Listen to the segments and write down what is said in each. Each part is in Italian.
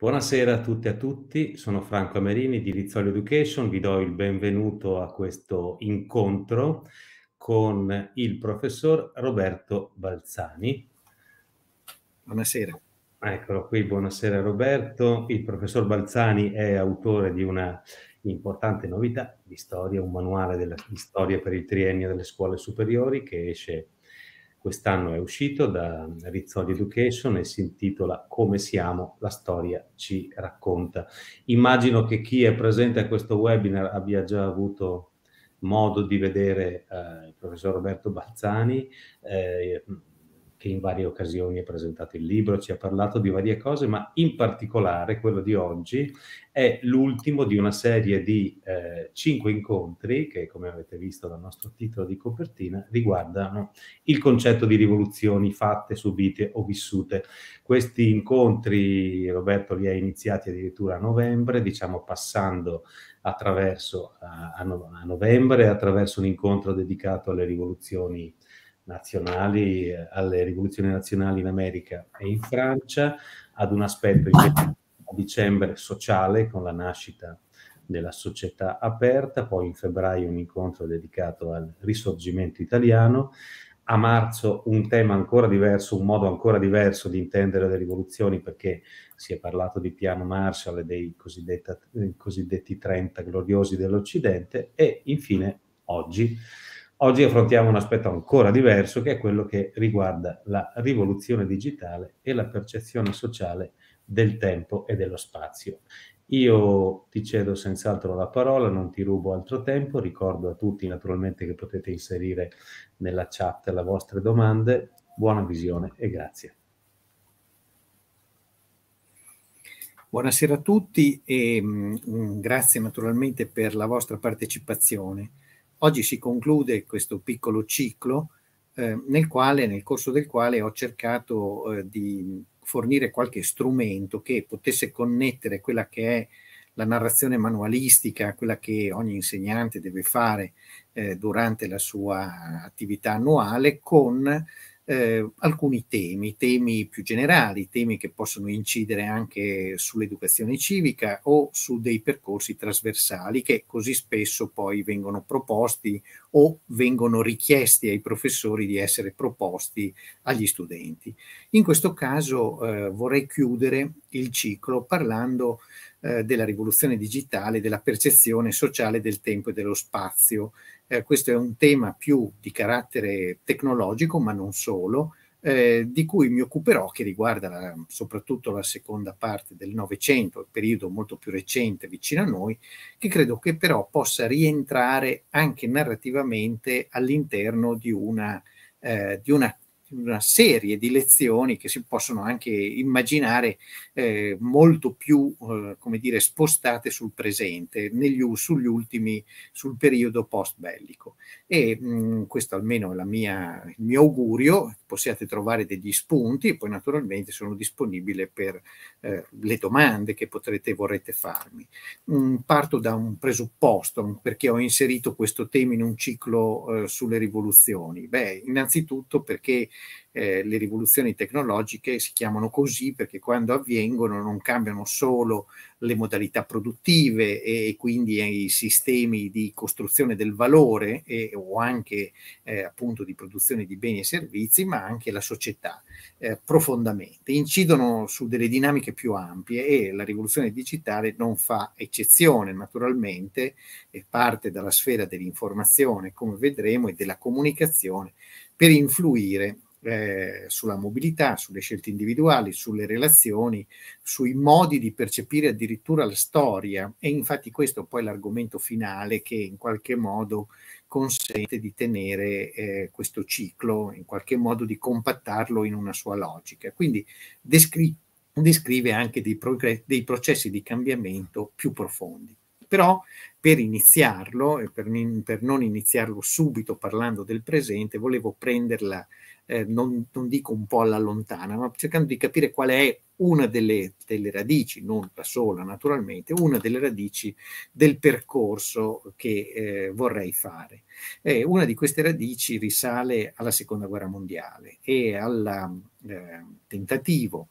Buonasera a tutti e a tutti, sono Franco Amerini di Rizzoli Education, vi do il benvenuto a questo incontro con il professor Roberto Balzani. Buonasera. Eccolo qui, buonasera Roberto. Il professor Balzani è autore di una importante novità di storia, un manuale della, di storia per il triennio delle scuole superiori che esce Quest'anno è uscito da Rizzoli Education e si intitola Come siamo, la storia ci racconta. Immagino che chi è presente a questo webinar abbia già avuto modo di vedere eh, il professor Roberto Balzani, eh, che in varie occasioni ha presentato il libro, ci ha parlato di varie cose, ma in particolare quello di oggi è l'ultimo di una serie di eh, cinque incontri che, come avete visto dal nostro titolo di copertina, riguardano il concetto di rivoluzioni fatte, subite o vissute. Questi incontri Roberto li ha iniziati addirittura a novembre, diciamo passando attraverso a, a novembre, attraverso un incontro dedicato alle rivoluzioni nazionali, alle rivoluzioni nazionali in America e in Francia, ad un aspetto invece a dicembre sociale con la nascita della società aperta, poi in febbraio un incontro dedicato al risorgimento italiano, a marzo un tema ancora diverso, un modo ancora diverso di intendere le rivoluzioni perché si è parlato di piano Marshall e dei eh, cosiddetti 30 gloriosi dell'Occidente e infine oggi Oggi affrontiamo un aspetto ancora diverso che è quello che riguarda la rivoluzione digitale e la percezione sociale del tempo e dello spazio. Io ti cedo senz'altro la parola, non ti rubo altro tempo, ricordo a tutti naturalmente che potete inserire nella chat le vostre domande. Buona visione e grazie. Buonasera a tutti e mh, mm, grazie naturalmente per la vostra partecipazione. Oggi si conclude questo piccolo ciclo eh, nel, quale, nel corso del quale ho cercato eh, di fornire qualche strumento che potesse connettere quella che è la narrazione manualistica, quella che ogni insegnante deve fare eh, durante la sua attività annuale, con eh, alcuni temi, temi più generali, temi che possono incidere anche sull'educazione civica o su dei percorsi trasversali che così spesso poi vengono proposti o vengono richiesti ai professori di essere proposti agli studenti. In questo caso eh, vorrei chiudere il ciclo parlando di eh, della rivoluzione digitale, della percezione sociale del tempo e dello spazio. Eh, questo è un tema più di carattere tecnologico, ma non solo, eh, di cui mi occuperò, che riguarda la, soprattutto la seconda parte del Novecento, il periodo molto più recente vicino a noi, che credo che però possa rientrare anche narrativamente all'interno di una, eh, di una una serie di lezioni che si possono anche immaginare eh, molto più, eh, come dire, spostate sul presente, negli, sugli ultimi, sul periodo post-bellico. E mh, mm, questo almeno è mia, il mio augurio, possiate trovare degli spunti, e poi naturalmente sono disponibile per eh, le domande che potrete vorrete farmi. Mh, mm, parto da un presupposto, perché ho inserito questo tema in un ciclo eh, sulle rivoluzioni. Beh, innanzitutto perché eh, le rivoluzioni tecnologiche si chiamano così perché quando avvengono non cambiano solo le modalità produttive e, e quindi i sistemi di costruzione del valore e, o anche eh, appunto di produzione di beni e servizi, ma anche la società eh, profondamente. Incidono su delle dinamiche più ampie e la rivoluzione digitale non fa eccezione naturalmente, parte dalla sfera dell'informazione, come vedremo, e della comunicazione per influire eh, sulla mobilità, sulle scelte individuali, sulle relazioni, sui modi di percepire addirittura la storia. E infatti questo è poi l'argomento finale che in qualche modo consente di tenere eh, questo ciclo, in qualche modo di compattarlo in una sua logica. Quindi descri descrive anche dei, dei processi di cambiamento più profondi. Però per iniziarlo e per, per, non iniziarlo subito parlando del presente, volevo prenderla, eh, non, non, dico un po' alla lontana, ma cercando di capire qual è una delle, delle radici, non da sola naturalmente, una delle radici del percorso che eh, vorrei fare. Eh, una di queste radici risale alla seconda guerra mondiale e al eh, tentativo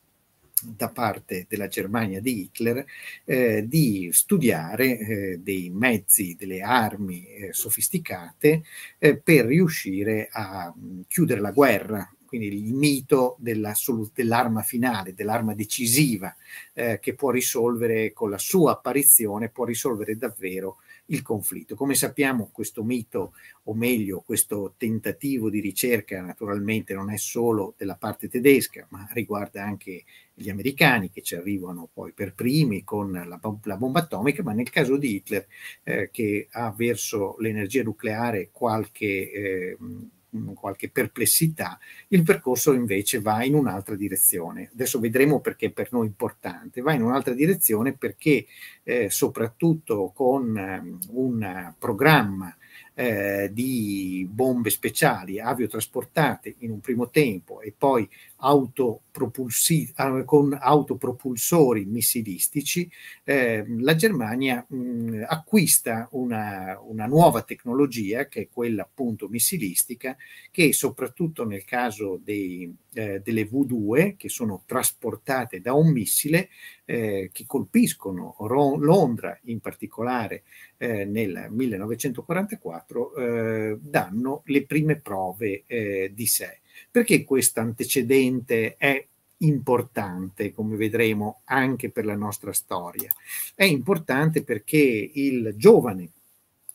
da parte della Germania di Hitler eh, di studiare eh, dei mezzi, delle armi eh, sofisticate eh, per riuscire a mm, chiudere la guerra. Quindi il mito dell'arma finale, dell'arma decisiva eh, che può risolvere con la sua apparizione, può risolvere davvero il conflitto. Come sappiamo questo mito, o meglio questo tentativo di ricerca naturalmente non è solo della parte tedesca, ma riguarda anche gli americani che ci arrivano poi per primi con la, la bomba atomica, ma nel caso di Hitler eh, che ha verso l'energia nucleare qualche... Eh, qualche perplessità, il percorso invece va in un'altra direzione. Adesso vedremo perché è per noi importante. Va in un'altra direzione perché eh, soprattutto con um, un programma eh, di bombe speciali aviotrasportate in un primo tempo e poi eh, con autopropulsori missilistici, eh, la Germania mh, acquista una, una, nuova tecnologia, che è quella appunto missilistica, che soprattutto nel caso dei, eh, delle V2, che sono trasportate da un missile, eh, che colpiscono Ron- Londra in particolare eh, nel 1944, eh, danno le prime prove di sé. Perché questo antecedente è importante, come vedremo, anche per la nostra storia? È importante perché il giovane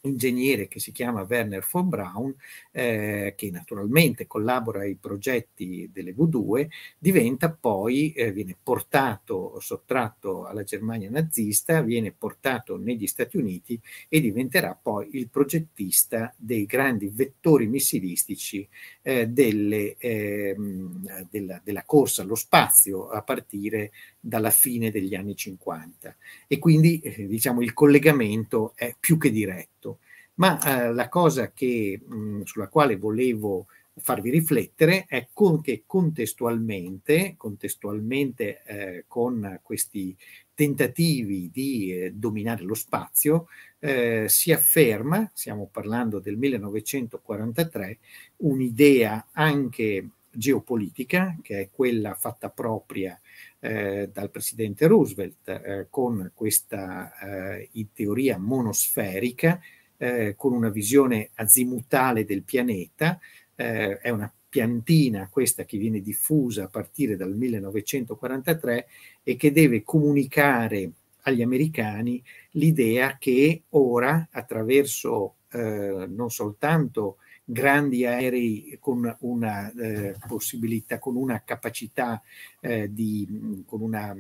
ingegnere che si chiama Werner von Braun, eh, che naturalmente collabora ai progetti delle V2, diventa poi, eh, viene portato, sottratto alla Germania nazista, viene portato negli Stati Uniti e diventerà poi il progettista dei grandi vettori missilistici eh, delle, ehm, della, della corsa allo spazio a partire dalla fine degli anni 50. E quindi eh, diciamo il collegamento è più che diretto. Ma eh, la cosa che, mh, mm, sulla quale volevo farvi riflettere è con che contestualmente, contestualmente eh, con questi tentativi di eh, dominare lo spazio, eh, si afferma, stiamo parlando del 1943, un'idea anche geopolitica, che è quella fatta propria eh, dal presidente Roosevelt eh, con questa eh, teoria monosferica, eh, con una visione azimutale del pianeta, eh, è una piantina questa che viene diffusa a partire dal 1943 e che deve comunicare agli americani l'idea che ora attraverso eh, non soltanto grandi aerei con una eh, possibilità, con una capacità eh, di, con una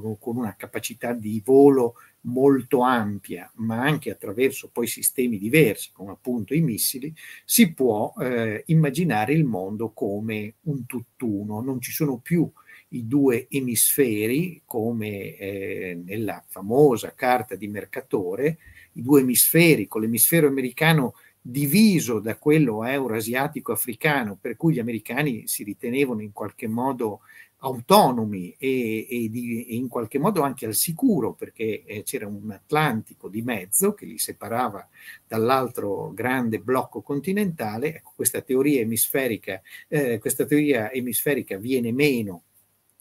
con, con una capacità di volo molto ampia, ma anche attraverso poi sistemi diversi, come appunto i missili, si può eh, immaginare il mondo come un tutt'uno, non ci sono più i due emisferi, come eh, nella famosa carta di Mercatore, i due emisferi, con l'emisfero americano diviso da quello eh, eurasiatico-africano, per cui gli americani si ritenevano in qualche modo autonomi e, e, di, e in qualche modo anche al sicuro, perché eh, c'era un Atlantico di mezzo che li separava dall'altro grande blocco continentale. Ecco, questa teoria emisferica, eh, questa teoria emisferica viene meno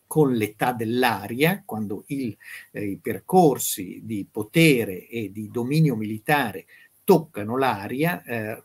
con l'età dell'aria, quando il, eh, i percorsi di potere e di dominio militare toccano l'aria, eh,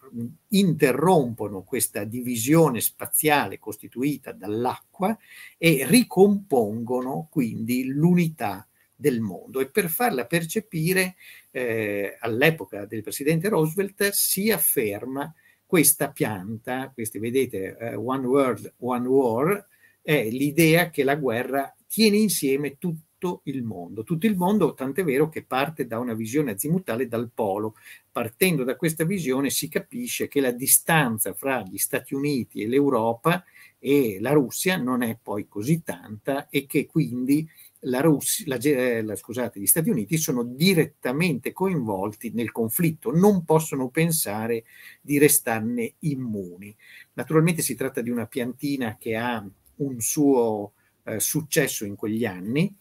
interrompono questa divisione spaziale costituita dall'acqua e ricompongono quindi l'unità del mondo e per farla percepire eh, all'epoca del presidente Roosevelt si afferma questa pianta, questi vedete eh, One World, One War, è l'idea che la guerra tiene insieme tutti tutto il mondo. Tutto il mondo, tant'è vero che parte da una visione azimutale dal polo. Partendo da questa visione si capisce che la distanza fra gli Stati Uniti e l'Europa e la Russia non è poi così tanta e che quindi la Russia, la, eh, la, scusate, gli Stati Uniti sono direttamente coinvolti nel conflitto, non possono pensare di restarne immuni. Naturalmente si tratta di una piantina che ha un suo eh, successo in quegli anni,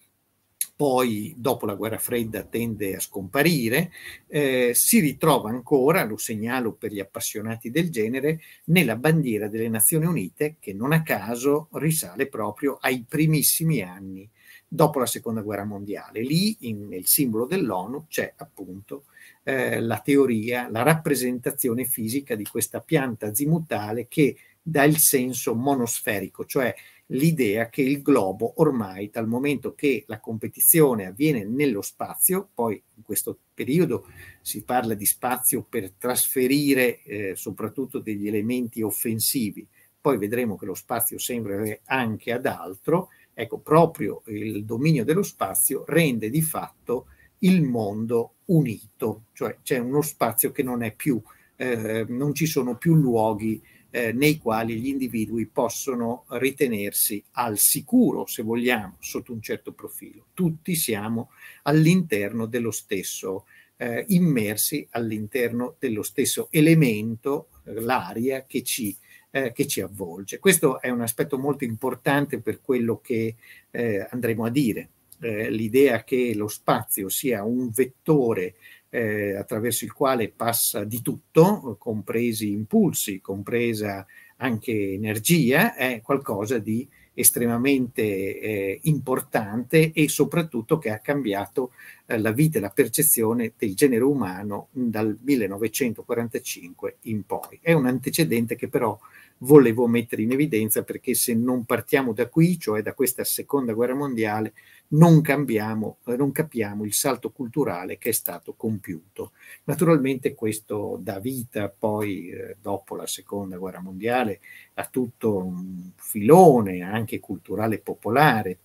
poi dopo la guerra fredda tende a scomparire, eh, si ritrova ancora, lo segnalo per gli appassionati del genere, nella bandiera delle Nazioni Unite che non a caso risale proprio ai primissimi anni dopo la seconda guerra mondiale. Lì in, nel simbolo dell'ONU c'è appunto eh, la teoria, la rappresentazione fisica di questa pianta azimutale che dà il senso monosferico, cioè l'idea che il globo ormai dal momento che la competizione avviene nello spazio, poi in questo periodo si parla di spazio per trasferire eh, soprattutto degli elementi offensivi, poi vedremo che lo spazio sembra anche ad altro, ecco proprio il dominio dello spazio rende di fatto il mondo unito, cioè c'è uno spazio che non è più, eh, non ci sono più luoghi eh, nei quali gli individui possono ritenersi al sicuro, se vogliamo, sotto un certo profilo. Tutti siamo all'interno dello stesso, eh, immersi all'interno dello stesso elemento, l'aria che ci, eh, che ci avvolge. Questo è un aspetto molto importante per quello che eh, andremo a dire. Eh, l'idea che lo spazio sia un vettore eh, attraverso il quale passa di tutto, compresi impulsi, compresa anche energia, è qualcosa di estremamente eh, importante e soprattutto che ha cambiato eh, la vita e la percezione del genere umano dal 1945 in poi. È un antecedente che però volevo mettere in evidenza perché se non partiamo da qui, cioè da questa seconda guerra mondiale, non, cambiamo, eh, non capiamo il salto culturale che è stato compiuto. Naturalmente questo dà vita poi, eh, dopo la seconda guerra mondiale, a tutto un filone anche culturale popolare,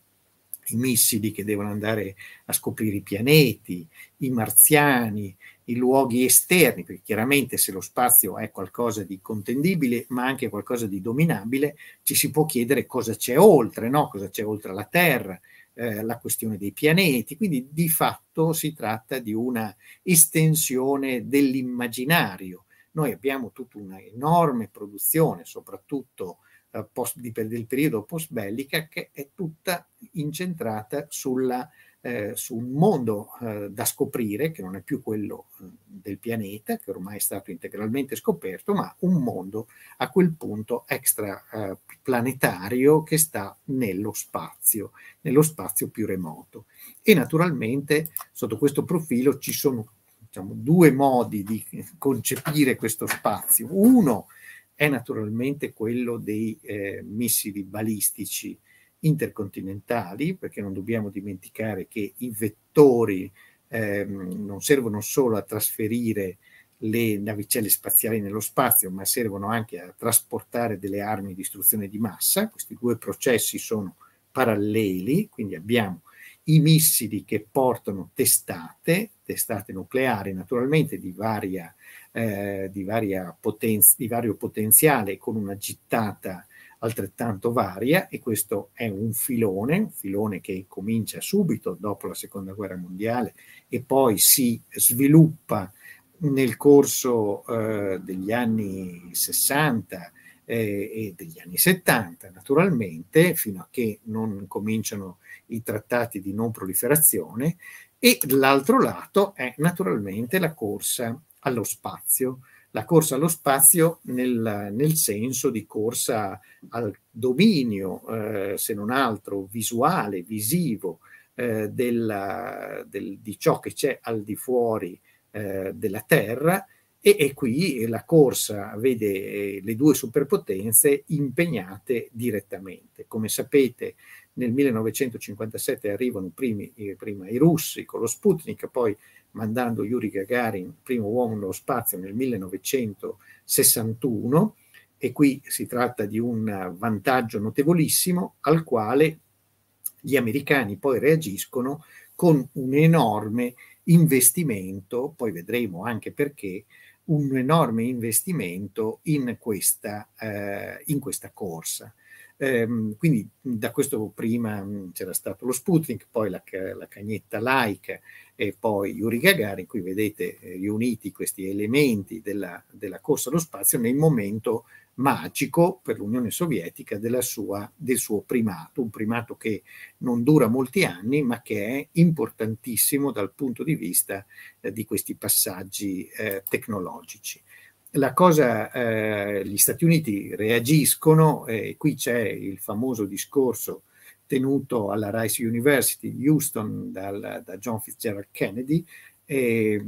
i missili che devono andare a scoprire i pianeti, i marziani, i luoghi esterni, perché chiaramente se lo spazio è qualcosa di contendibile, ma anche qualcosa di dominabile, ci si può chiedere cosa c'è oltre, no? cosa c'è oltre la Terra, eh, la questione dei pianeti, quindi di fatto si tratta di una estensione dell'immaginario. Noi abbiamo tutta un'enorme produzione, soprattutto eh, post, di, del periodo post-bellica, che è tutta incentrata sulla eh, su un mondo eh, da scoprire, che non è più quello eh, del pianeta, che ormai è stato integralmente scoperto, ma un mondo a quel punto extraplanetario eh, che sta nello spazio, nello spazio più remoto. E naturalmente sotto questo profilo ci sono diciamo, due modi di concepire questo spazio. Uno è naturalmente quello dei missili balistici intercontinentali, perché non dobbiamo dimenticare che i vettori ehm, non servono solo a trasferire le navicelle spaziali nello spazio, ma servono anche a trasportare delle armi di distruzione di massa. Questi due processi sono paralleli, quindi abbiamo i missili che portano testate, testate nucleari naturalmente di, varia, eh, di, varia potenza, di vario potenziale con una gittata altrettanto varia e questo è un filone, un filone che comincia subito dopo la seconda guerra mondiale e poi si sviluppa nel corso eh, degli anni 60 eh, e degli anni 70 naturalmente fino a che non cominciano i trattati di non proliferazione e l'altro lato è naturalmente la corsa allo spazio la corsa allo spazio nel, nel senso di corsa al dominio, eh, se non altro, visuale, visivo eh, della, del, di ciò che c'è al di fuori eh, della Terra e, e, qui la corsa vede eh, le due superpotenze impegnate direttamente. Come sapete nel 1957 arrivano primi, eh, prima i russi con lo Sputnik, poi mandando Yuri Gagarin, primo uomo nello spazio, nel 1961 e qui si tratta di un vantaggio notevolissimo al quale gli americani poi reagiscono con un enorme investimento, poi vedremo anche perché, un enorme investimento in questa, eh, in questa corsa. Ehm, quindi da questo prima c'era stato lo Sputnik, poi la, la cagnetta laica e poi Yuri Gagarin, qui vedete eh, riuniti questi elementi della, della corsa allo spazio nel momento magico per l'Unione Sovietica sua, del suo primato, un primato che non dura molti anni ma che è importantissimo dal punto di vista eh, di questi passaggi eh, tecnologici la cosa, eh, gli Stati Uniti reagiscono, e qui c'è il famoso discorso tenuto alla Rice University di Houston dal, da John Fitzgerald Kennedy, eh,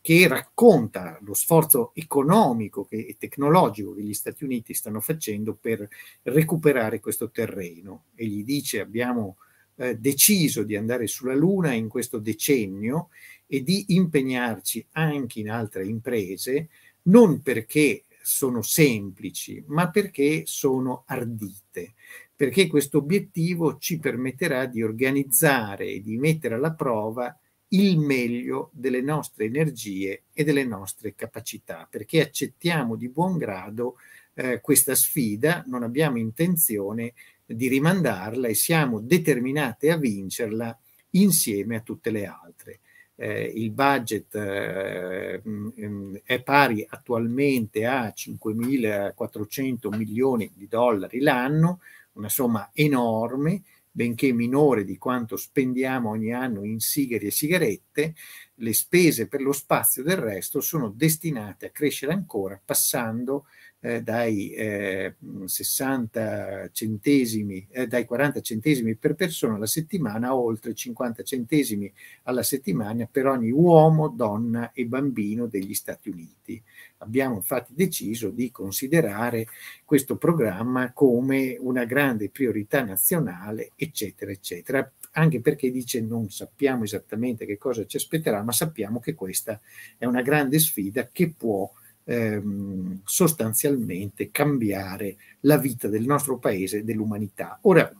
che racconta lo sforzo economico che, e tecnologico che gli Stati Uniti stanno facendo per recuperare questo terreno e gli dice abbiamo eh, deciso di andare sulla Luna in questo decennio e di impegnarci anche in altre imprese non perché sono semplici, ma perché sono ardite, perché questo obiettivo ci permetterà di organizzare e di mettere alla prova il meglio delle nostre energie e delle nostre capacità, perché accettiamo di buon grado eh, questa sfida, non abbiamo intenzione di rimandarla e siamo determinate a vincerla insieme a tutte le altre eh, il budget eh, mm, mm, è pari attualmente a 5.400 milioni di dollari l'anno, una somma enorme, benché minore di quanto spendiamo ogni anno in sigari e sigarette, le spese per lo spazio del resto sono destinate a crescere ancora passando eh, dai, eh, 60 centesimi, eh, dai 40 centesimi per persona alla settimana a oltre 50 centesimi alla settimana per ogni uomo, donna e bambino degli Stati Uniti. Abbiamo infatti deciso di considerare questo programma come una grande priorità nazionale, eccetera, eccetera, anche perché dice non sappiamo esattamente che cosa ci aspetterà, ma sappiamo che questa è una grande sfida che può ehm, sostanzialmente cambiare la vita del nostro paese e dell'umanità. Ora,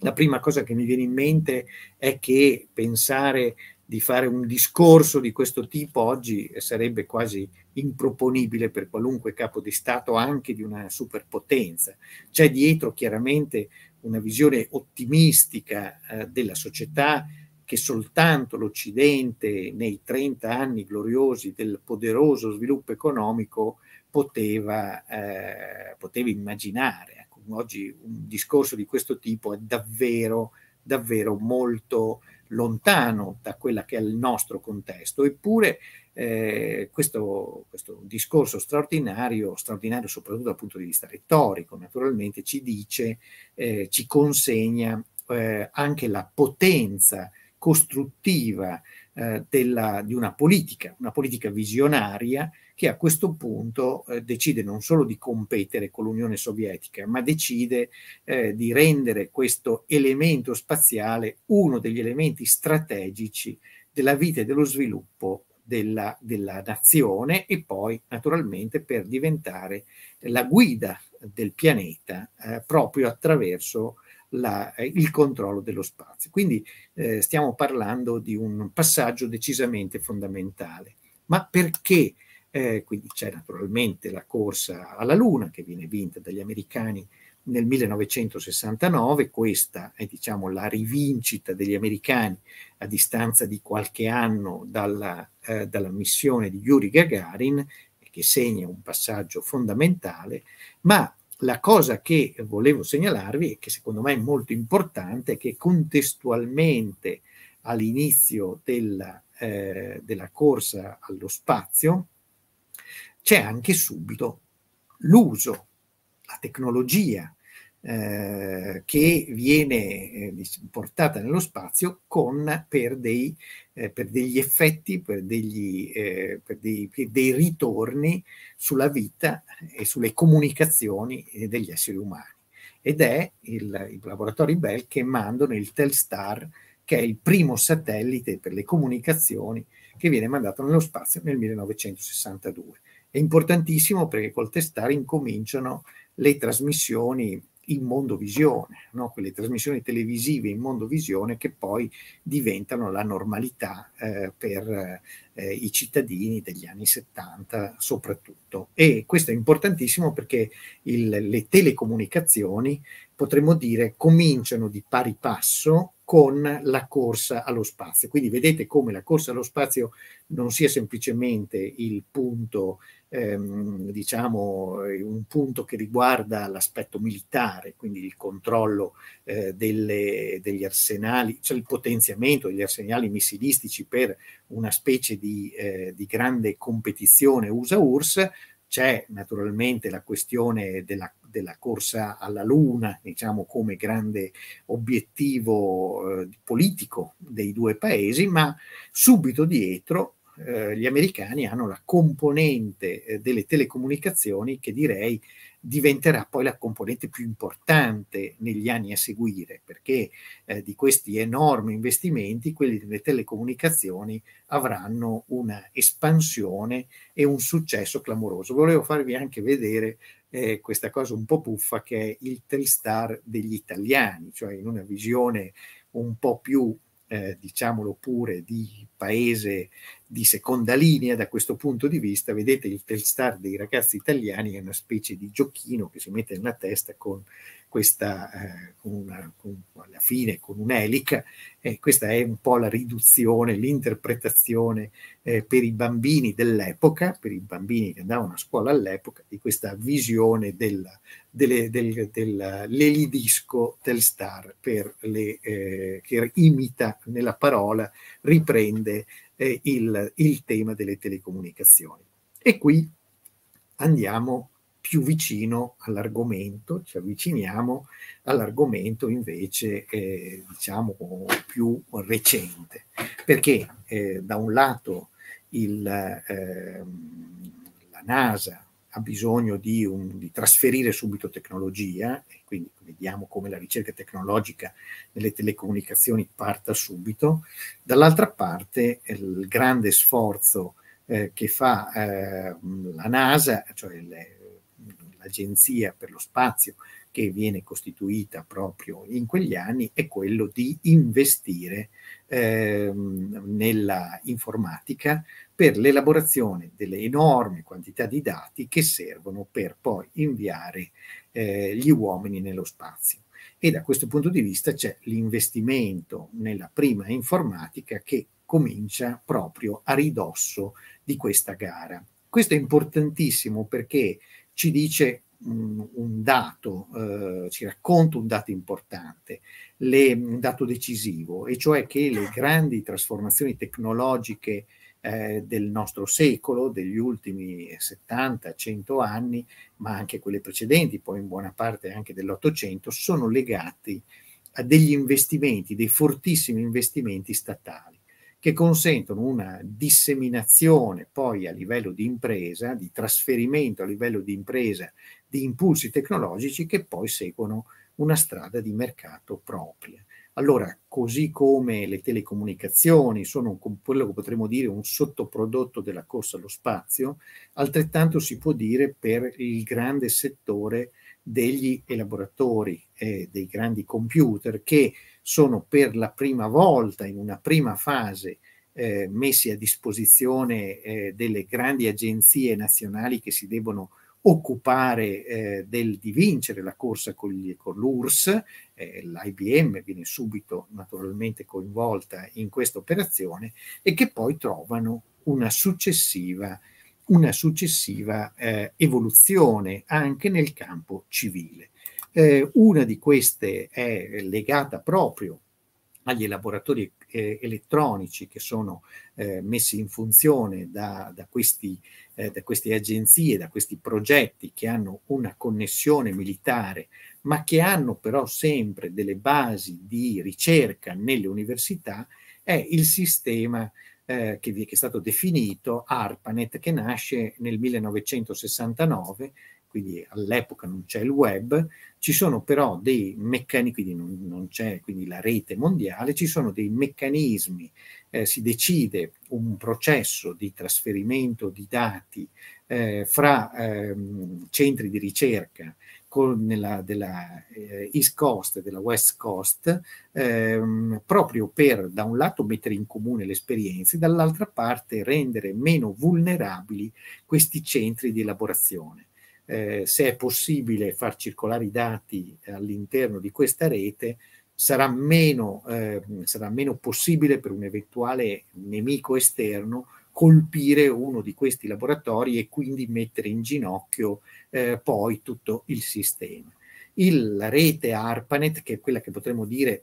la prima cosa che mi viene in mente è che pensare di fare un discorso di questo tipo oggi sarebbe quasi improponibile per qualunque capo di Stato, anche di una superpotenza. C'è dietro chiaramente una visione ottimistica eh, della società che soltanto l'Occidente nei 30 anni gloriosi del poderoso sviluppo economico poteva, eh, poteva immaginare. Ecco, oggi un discorso di questo tipo è davvero, davvero molto lontano da quella che è il nostro contesto, eppure eh, questo, questo, discorso straordinario, straordinario soprattutto dal punto di vista retorico, naturalmente ci dice, eh, ci consegna eh, anche la potenza costruttiva eh, della, di una politica, una politica visionaria che a questo punto eh, decide non solo di competere con l'Unione Sovietica, ma decide eh, di rendere questo elemento spaziale uno degli elementi strategici della vita e dello sviluppo della, della nazione e poi naturalmente per diventare la guida del pianeta eh, proprio attraverso la, eh, il controllo dello spazio. Quindi eh, stiamo parlando di un passaggio decisamente fondamentale. Ma perché? Eh, quindi c'è naturalmente la corsa alla Luna che viene vinta dagli americani nel 1969, questa è diciamo, la rivincita degli americani a distanza di qualche anno dalla, eh, dalla missione di Yuri Gagarin, che segna un passaggio fondamentale, ma la cosa che volevo segnalarvi e che secondo me è molto importante è che contestualmente all'inizio della, eh, della corsa allo spazio c'è anche subito l'uso, la tecnologia eh, che viene eh, portata nello spazio con, per dei eh, per degli effetti, per, degli, eh, per dei, dei, ritorni sulla vita e sulle comunicazioni eh, degli esseri umani. Ed è il, il laboratorio Bell che mandano il Telstar, che è il primo satellite per le comunicazioni che viene mandato nello spazio nel 1962. È importantissimo perché col Telstar incominciano le trasmissioni in mondovisione, no? quelle trasmissioni televisive in mondovisione che poi diventano la normalità eh, per eh, i cittadini degli anni 70 soprattutto. E questo è importantissimo perché il, le telecomunicazioni, potremmo dire, cominciano di pari passo con la corsa allo spazio. Quindi vedete come la corsa allo spazio non sia semplicemente il punto ehm, diciamo, eh, un punto che riguarda l'aspetto militare, quindi il controllo eh, delle, degli arsenali, cioè il potenziamento degli arsenali missilistici per una specie di, eh, di grande competizione USA-URSS, c'è naturalmente la questione della, della, corsa alla Luna, diciamo come grande obiettivo eh, politico dei due paesi, ma subito dietro eh, gli americani hanno la componente eh, delle telecomunicazioni che direi diventerà poi la componente più importante negli anni a seguire, perché eh, di questi enormi investimenti quelli delle telecomunicazioni avranno una espansione e un successo clamoroso. Volevo farvi anche vedere eh, questa cosa un po' buffa che è il Telstar degli italiani, cioè in una visione un po' più, eh, diciamolo pure, di paese di seconda linea da questo punto di vista, vedete il Telstar dei ragazzi italiani è una specie di giochino che si mette nella testa con questa, eh, con una, con, alla fine con un'elica, eh, questa è un po' la riduzione, l'interpretazione eh, per i bambini dell'epoca, per i bambini che andavano a scuola all'epoca, di questa visione della, delle, del, dell'elidisco Telstar per le, eh, che imita nella parola, riprende grande eh, il, il tema delle telecomunicazioni. E qui andiamo più vicino all'argomento, ci avviciniamo all'argomento invece eh, diciamo più recente, perché eh, da un lato il, eh, la NASA ha bisogno di, un, di, trasferire subito tecnologia, e quindi vediamo come la ricerca tecnologica nelle telecomunicazioni parta subito, dall'altra parte il grande sforzo eh, che fa eh, la NASA, cioè l'Agenzia per lo Spazio che viene costituita proprio in quegli anni è quello di investire ehm, nella informatica per l'elaborazione delle enormi quantità di dati che servono per poi inviare eh, gli uomini nello spazio e da questo punto di vista c'è l'investimento nella prima informatica che comincia proprio a ridosso di questa gara. Questo è importantissimo perché ci dice un dato, eh, ci racconta un dato importante, le, un dato decisivo, e cioè che le grandi trasformazioni tecnologiche eh, del nostro secolo, degli ultimi 70-100 anni, ma anche quelle precedenti, poi in buona parte anche dell'Ottocento, sono legati a degli investimenti, dei fortissimi investimenti statali che consentono una disseminazione poi a livello di impresa, di trasferimento a livello di impresa di impulsi tecnologici che poi seguono una strada di mercato propria. Allora, così come le telecomunicazioni sono quello che potremmo dire un sottoprodotto della corsa allo spazio, altrettanto si può dire per il grande settore degli elaboratori eh, dei grandi computer che sono per la prima volta in una prima fase eh, messi a disposizione eh, delle grandi agenzie nazionali che si debbono occupare eh, del, di vincere la corsa con, gli, con l'URSS, eh, l'IBM viene subito naturalmente coinvolta in questa operazione e che poi trovano una successiva, una successiva eh, evoluzione anche nel campo civile. Eh, una di queste è legata proprio agli elaboratori eh, elettronici che sono eh, messi in funzione da, da, questi, eh, da, queste agenzie, da questi progetti che hanno una connessione militare, ma che hanno però sempre delle basi di ricerca nelle università, è il sistema eh, che, che è stato definito ARPANET, che nasce nel 1969 quindi all'epoca non c'è il web, ci sono però dei meccanismi, quindi non, non c'è quindi la rete mondiale, ci sono dei meccanismi, eh, si decide un processo di trasferimento di dati eh, fra ehm, centri di ricerca nella, della eh, East Coast e della West Coast, ehm, proprio per da un lato mettere in comune le esperienze, dall'altra parte rendere meno vulnerabili questi centri di elaborazione eh, se è possibile far circolare i dati eh, all'interno di questa rete, sarà meno, eh, sarà meno possibile per un eventuale nemico esterno colpire uno di questi laboratori e quindi mettere in ginocchio eh, poi tutto il sistema. Il, la rete ARPANET, che è quella che potremmo dire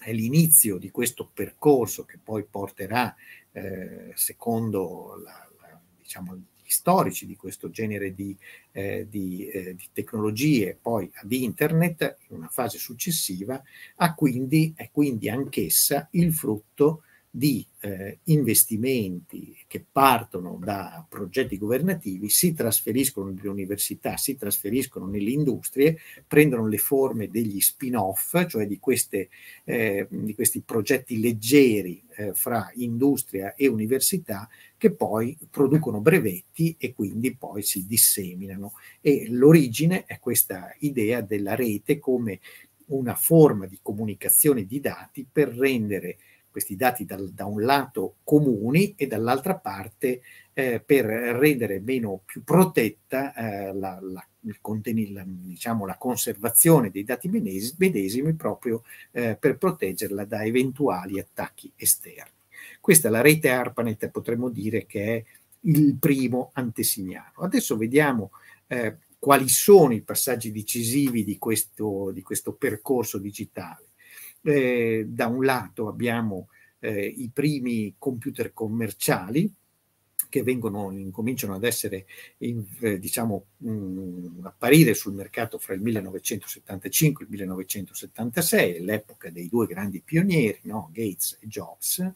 è l'inizio di questo percorso che poi porterà, eh, secondo la, la, diciamo, storici di questo genere di, eh, di, eh, di tecnologie, poi ad internet, in una fase successiva, ha quindi, è quindi anch'essa il frutto di eh, investimenti che partono da progetti governativi, si trasferiscono nelle università, si trasferiscono nelle industrie, prendono le forme degli spin-off, cioè di, queste, eh, di, questi progetti leggeri eh, fra industria e università, che poi producono brevetti e quindi poi si disseminano. E l'origine è questa idea della rete come una forma di comunicazione di dati per rendere questi dati dal, da un lato comuni e dall'altra parte eh, per rendere meno più protetta eh, la, la, la, diciamo, la, conservazione dei dati medesimi proprio eh, per proteggerla da eventuali attacchi esterni. Questa è la rete ARPANET, potremmo dire che è il primo antesignano. Adesso vediamo eh, quali sono i passaggi decisivi di questo, di questo percorso digitale eh, da un lato abbiamo eh, i primi computer commerciali che vengono, incominciano ad essere, in, eh, diciamo, mh, mm, apparire sul mercato fra il 1975 e il 1976, l'epoca dei due grandi pionieri, no? Gates e Jobs,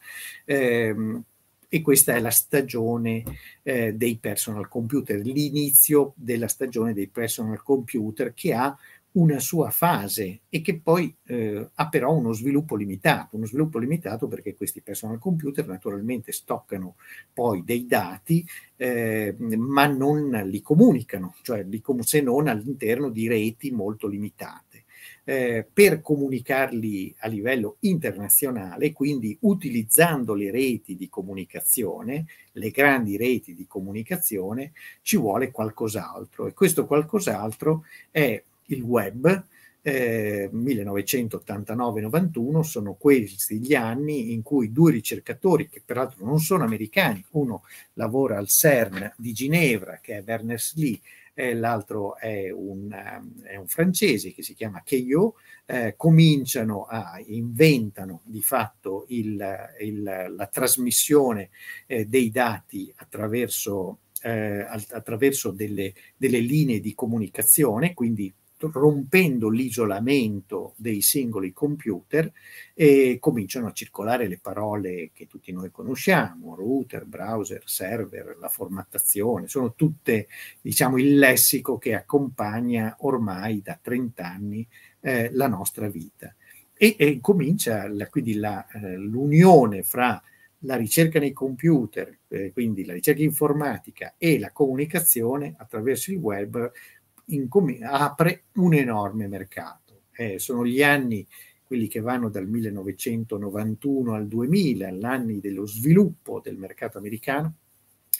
ehm, e questa è la stagione eh, dei personal computer, l'inizio della stagione dei personal computer che ha una sua fase e che poi eh, ha però uno sviluppo limitato, uno sviluppo limitato perché questi personal computer naturalmente stoccano poi dei dati eh, ma non li comunicano, cioè li com se non all'interno di reti molto limitate. Eh, per comunicarli a livello internazionale, quindi utilizzando le reti di comunicazione, le grandi reti di comunicazione, ci vuole qualcos'altro e questo qualcos'altro è il web. Eh, 1989-91 sono questi gli anni in cui due ricercatori, che peraltro non sono americani, uno lavora al CERN di Ginevra, che è Berners Lee, e l'altro è un, eh, è un, francese che si chiama Keio, eh, cominciano a inventano di fatto il, il, la trasmissione eh, dei dati attraverso, eh, attraverso delle, delle linee di comunicazione, quindi rompendo l'isolamento dei singoli computer e cominciano a circolare le parole che tutti noi conosciamo, router, browser, server, la formattazione, sono tutte diciamo il lessico che accompagna ormai da 30 anni eh, la nostra vita. E, e comincia la, quindi la, eh, l'unione fra la ricerca nei computer, eh, quindi la ricerca informatica e la comunicazione attraverso il web com- apre un enorme mercato. Eh, sono gli anni, quelli che vanno dal 1991 al 2000, l'anno dello sviluppo del mercato americano,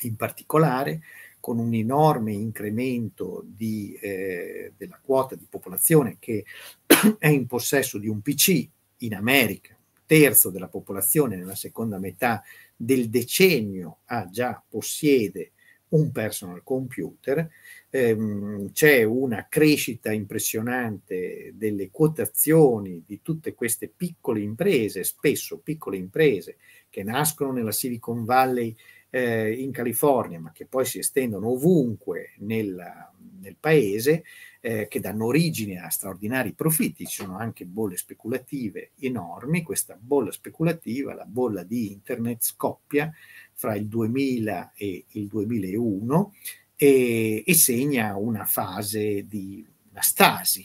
in particolare con un enorme incremento di, eh, della quota di popolazione che è in possesso di un PC in America, terzo della popolazione nella seconda metà del decennio ha già possiede un personal computer, ehm, c'è una crescita impressionante delle quotazioni di tutte queste piccole imprese, spesso piccole imprese che nascono nella Silicon Valley eh, in California, ma che poi si estendono ovunque nella, nel paese, eh, che danno origine a straordinari profitti, ci sono anche bolle speculative enormi, questa bolla speculativa, la bolla di internet scoppia fra il 2000 e il 2001 e, e segna una fase di una stasi,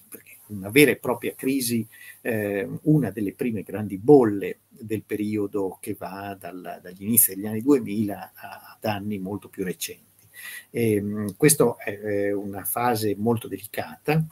una vera e propria crisi, eh, una delle prime grandi bolle del periodo che va dal, dagli inizi degli anni 2000 a, ad anni molto più recenti. Ehm, questa è una fase molto delicata,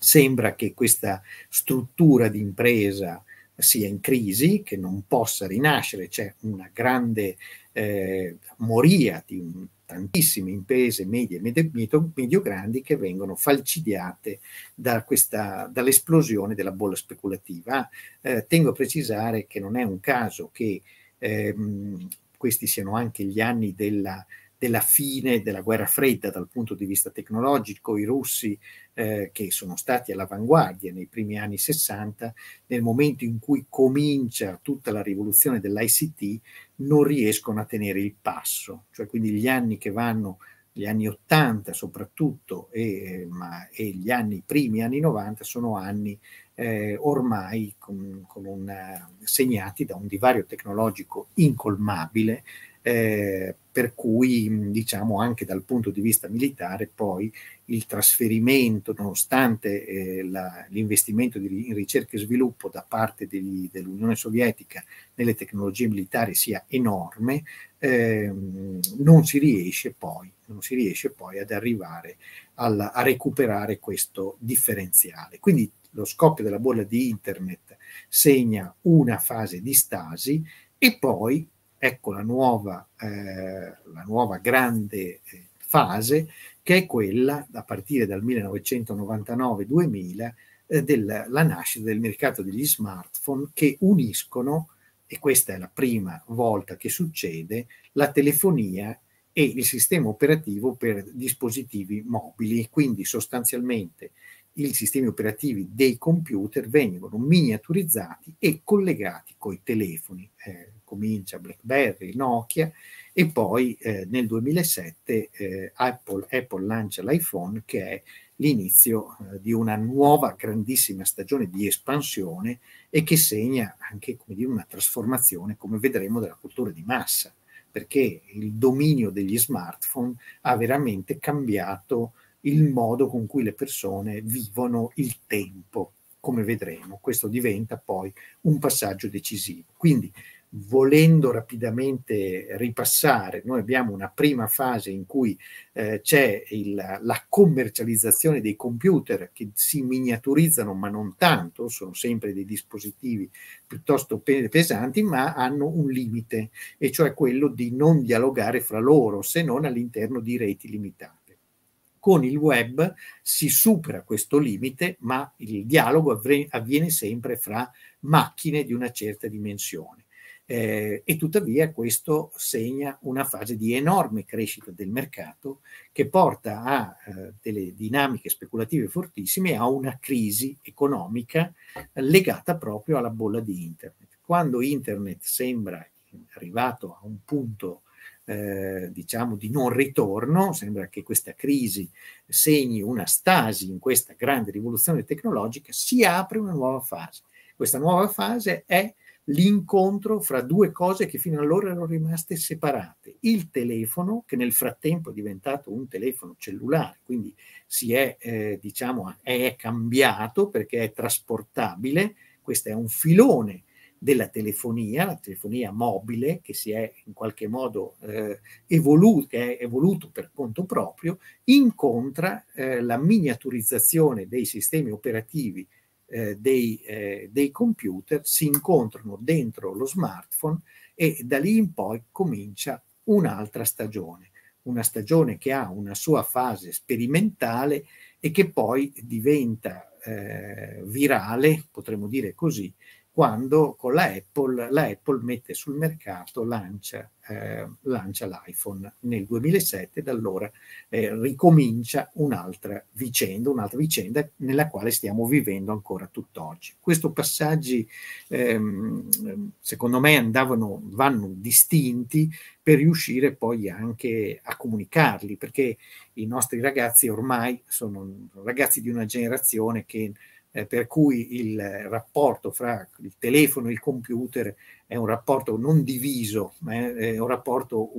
sembra che questa struttura di impresa sia in crisi, che non possa rinascere, c'è una grande eh, moria di un, tantissime imprese medie e medio, medio, grandi che vengono falcidiate da questa, dall'esplosione della bolla speculativa. Eh, tengo a precisare che non è un caso che ehm, questi siano anche gli anni della della fine della guerra fredda dal punto di vista tecnologico, i russi eh, che sono stati all'avanguardia nei primi anni 60, nel momento in cui comincia tutta la rivoluzione dell'ICT, non riescono a tenere il passo, cioè quindi gli anni che vanno gli anni 80 soprattutto e, ma, e gli anni, primi anni 90 sono anni eh, ormai con, con una, segnati da un divario tecnologico incolmabile eh, per cui diciamo anche dal punto di vista militare poi il trasferimento, nonostante eh, la, l'investimento di, in ricerca e sviluppo da parte degli, dell'Unione Sovietica nelle tecnologie militari sia enorme, eh, non, si poi, non, si riesce poi, ad arrivare alla, a recuperare questo differenziale. Quindi lo scoppio della bolla di internet segna una fase di stasi e poi ecco la nuova, eh, la nuova grande eh, fase che è quella, a partire dal 1999-2000, eh, della nascita del mercato degli smartphone che uniscono, e questa è la prima volta che succede, la telefonia e il sistema operativo per dispositivi mobili, quindi sostanzialmente i sistemi operativi dei computer vengono miniaturizzati e collegati coi telefoni eh, comincia BlackBerry, Nokia e poi eh, nel 2007 eh, Apple, Apple, lancia l'iPhone che è l'inizio eh, di una nuova grandissima stagione di espansione e che segna anche dire, una trasformazione, come vedremo, della cultura di massa, perché il dominio degli smartphone ha veramente cambiato il modo con cui le persone vivono il tempo, come vedremo. Questo diventa poi un passaggio decisivo. Quindi volendo rapidamente ripassare, noi abbiamo una prima fase in cui eh, c'è il, la commercializzazione dei computer che si miniaturizzano, ma non tanto, sono sempre dei dispositivi piuttosto pesanti, ma hanno un limite, e cioè quello di non dialogare fra loro se non all'interno di reti limitate. Con il web si supera questo limite, ma il dialogo avviene sempre fra macchine di una certa dimensione eh, e tuttavia questo segna una fase di enorme crescita del mercato che porta a eh, delle dinamiche speculative fortissime, e a una crisi economica legata proprio alla bolla di Internet. Quando Internet sembra arrivato a un punto eh, diciamo di non ritorno, sembra che questa crisi segni una stasi in questa grande rivoluzione tecnologica, si apre una nuova fase. Questa nuova fase è l'incontro fra due cose che fino allora erano rimaste separate. Il telefono, che nel frattempo è diventato un telefono cellulare, quindi si è, eh, diciamo, è cambiato perché è trasportabile, questo è un filone della telefonia, la telefonia mobile che si è in qualche modo eh, evolu- che è evoluto per conto proprio, incontra eh, la miniaturizzazione dei sistemi operativi eh, dei, eh, dei, computer si incontrano dentro lo smartphone e da lì in poi comincia un'altra stagione, una stagione che ha una sua fase sperimentale e che poi diventa eh, virale, potremmo dire così, quando con la Apple, la Apple mette sul mercato, lancia, eh, lancia l'iPhone nel 2007, da allora eh, ricomincia un'altra vicenda, un'altra vicenda nella quale stiamo vivendo ancora tutt'oggi. Questi passaggi ehm, secondo me andavano, vanno distinti per riuscire poi anche a comunicarli, perché i nostri ragazzi ormai sono ragazzi di una generazione che eh, per cui il rapporto fra il telefono e il computer è un rapporto non diviso, ma è, è un rapporto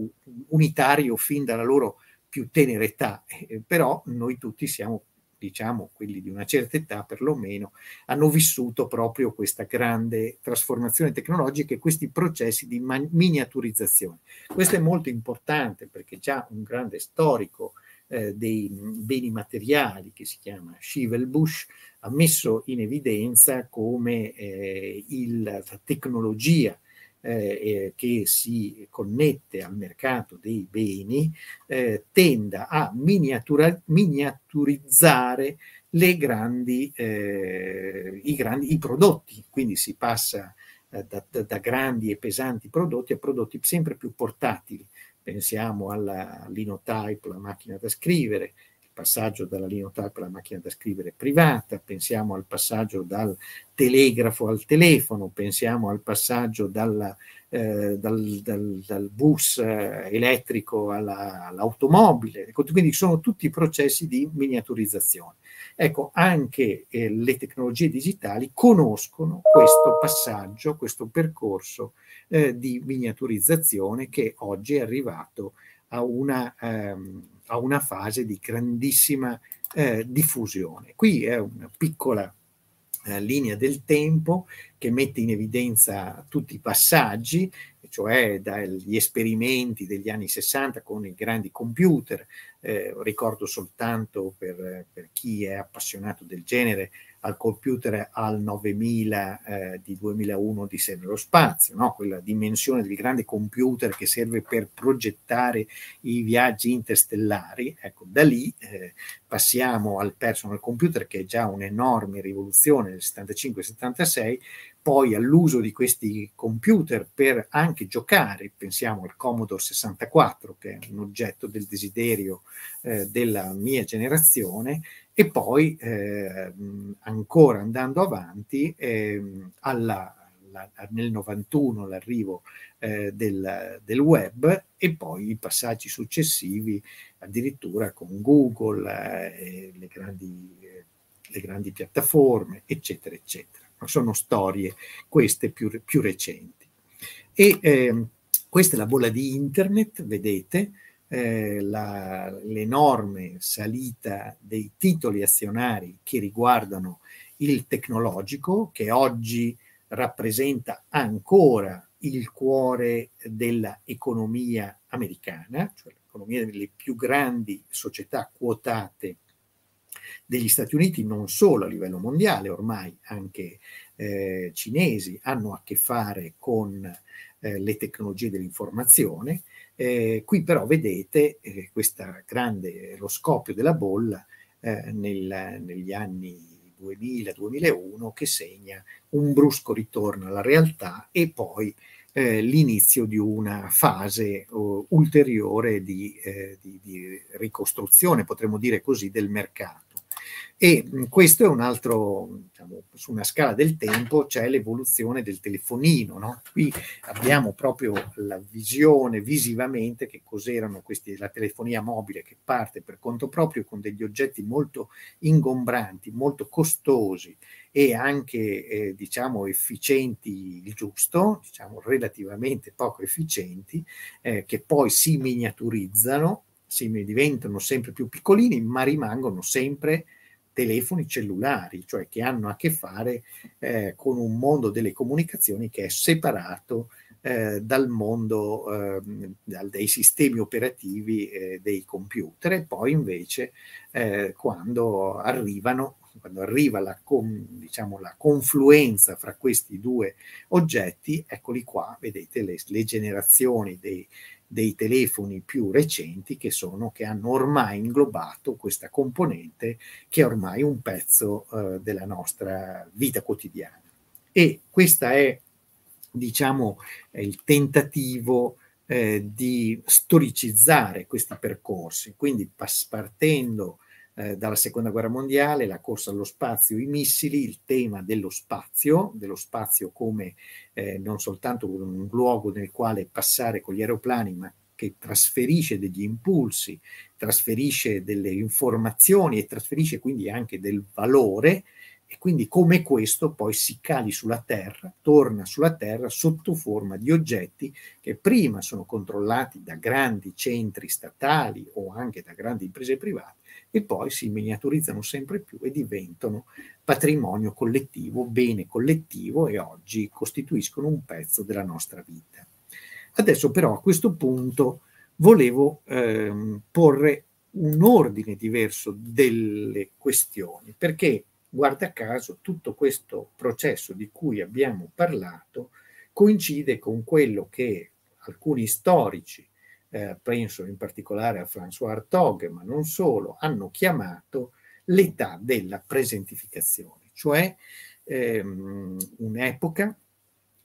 unitario fin dalla loro più tenera età, eh, però noi tutti siamo diciamo quelli di una certa età perlomeno, hanno vissuto proprio questa grande trasformazione tecnologica e questi processi di miniaturizzazione. Questo è molto importante perché già un grande storico eh, dei beni materiali, che si chiama Schivelbusch, ha messo in evidenza come eh, il, la tecnologia eh, eh che si connette al mercato dei beni eh, tenda a miniaturizzare grandi, eh, i, grandi, i, prodotti, quindi si passa da, da, da grandi e pesanti prodotti a prodotti sempre più portatili pensiamo alla linotype, la macchina da scrivere, passaggio dalla linotype alla macchina da scrivere privata, pensiamo al passaggio dal telegrafo al telefono, pensiamo al passaggio dalla, eh, dal, dal, dal, bus eh, elettrico all'automobile, ecco, quindi sono tutti processi di miniaturizzazione. Ecco, anche eh, le tecnologie digitali conoscono questo passaggio, questo percorso eh, di miniaturizzazione che oggi è arrivato a una... Ehm, a una fase di grandissima eh, diffusione. Qui è una piccola eh, linea del tempo che mette in evidenza tutti i passaggi, cioè dagli esperimenti degli anni 60 con i grandi computer, eh, ricordo soltanto per, per chi è appassionato del genere al computer al 9000 eh, di 2001 di sé nello spazio, no? quella dimensione del grande computer che serve per progettare i viaggi interstellari, ecco, da lì eh, passiamo al personal computer che è già un'enorme rivoluzione nel 75-76, poi all'uso di questi computer per anche giocare, pensiamo al Commodore 64 che è un oggetto del desiderio eh, della mia generazione, e poi, eh, ancora andando avanti, eh, alla, la, nel 91 l'arrivo eh, del, del, web e poi i passaggi successivi addirittura con Google, eh, le, grandi, eh, le, grandi, piattaforme, eccetera, eccetera. Sono storie queste più, più recenti. E ehm, questa è la bolla di internet, vedete, eh, l'enorme salita dei titoli azionari che riguardano il tecnologico, che oggi rappresenta ancora il cuore dell'economia americana, cioè l'economia delle più grandi società quotate degli Stati Uniti, non solo a livello mondiale, ormai anche eh, cinesi hanno a che fare con eh, le tecnologie dell'informazione, eh, qui però vedete eh, questo grande lo scoppio della bolla eh, nel, negli anni 2000-2001 che segna un brusco ritorno alla realtà e poi eh, l'inizio di una fase ulteriore di, eh, di, di ricostruzione, potremmo dire così, del mercato. E questo è un altro, diciamo, su una scala del tempo c'è l'evoluzione del telefonino. No? Qui abbiamo proprio la visione visivamente che cos'erano questi, la telefonia mobile che parte per conto proprio con degli oggetti molto ingombranti, molto costosi e anche eh, diciamo efficienti il giusto, diciamo relativamente poco efficienti, eh, che poi si miniaturizzano, si diventano sempre più piccolini ma rimangono sempre telefoni cellulari, cioè che hanno a che fare eh, con un mondo delle comunicazioni che è separato eh, dal mondo eh, dei sistemi operativi eh, dei computer e poi invece eh, quando arrivano quando arriva la, con, diciamo, la confluenza fra questi due oggetti, eccoli qua, vedete le, le generazioni dei, dei telefoni più recenti che, sono, che hanno ormai inglobato questa componente che è ormai un pezzo eh, della nostra vita quotidiana. E questo è, diciamo, il tentativo eh, di storicizzare questi percorsi, quindi partendo eh, dalla seconda guerra mondiale, la corsa allo spazio, i missili, il tema dello spazio, dello spazio come eh, non soltanto un luogo nel quale passare con gli aeroplani, ma che trasferisce degli impulsi, trasferisce delle informazioni e trasferisce quindi anche del valore e quindi come questo poi si cali sulla Terra, torna sulla Terra sotto forma di oggetti che prima sono controllati da grandi centri statali o anche da grandi imprese private e poi si miniaturizzano sempre più e diventano patrimonio collettivo, bene collettivo e oggi costituiscono un pezzo della nostra vita. Adesso però a questo punto volevo ehm, porre un ordine diverso delle questioni, perché guarda caso tutto questo processo di cui abbiamo parlato coincide con quello che alcuni storici eh, penso in particolare a François Artaud, ma non solo, hanno chiamato l'età della presentificazione, cioè ehm, un'epoca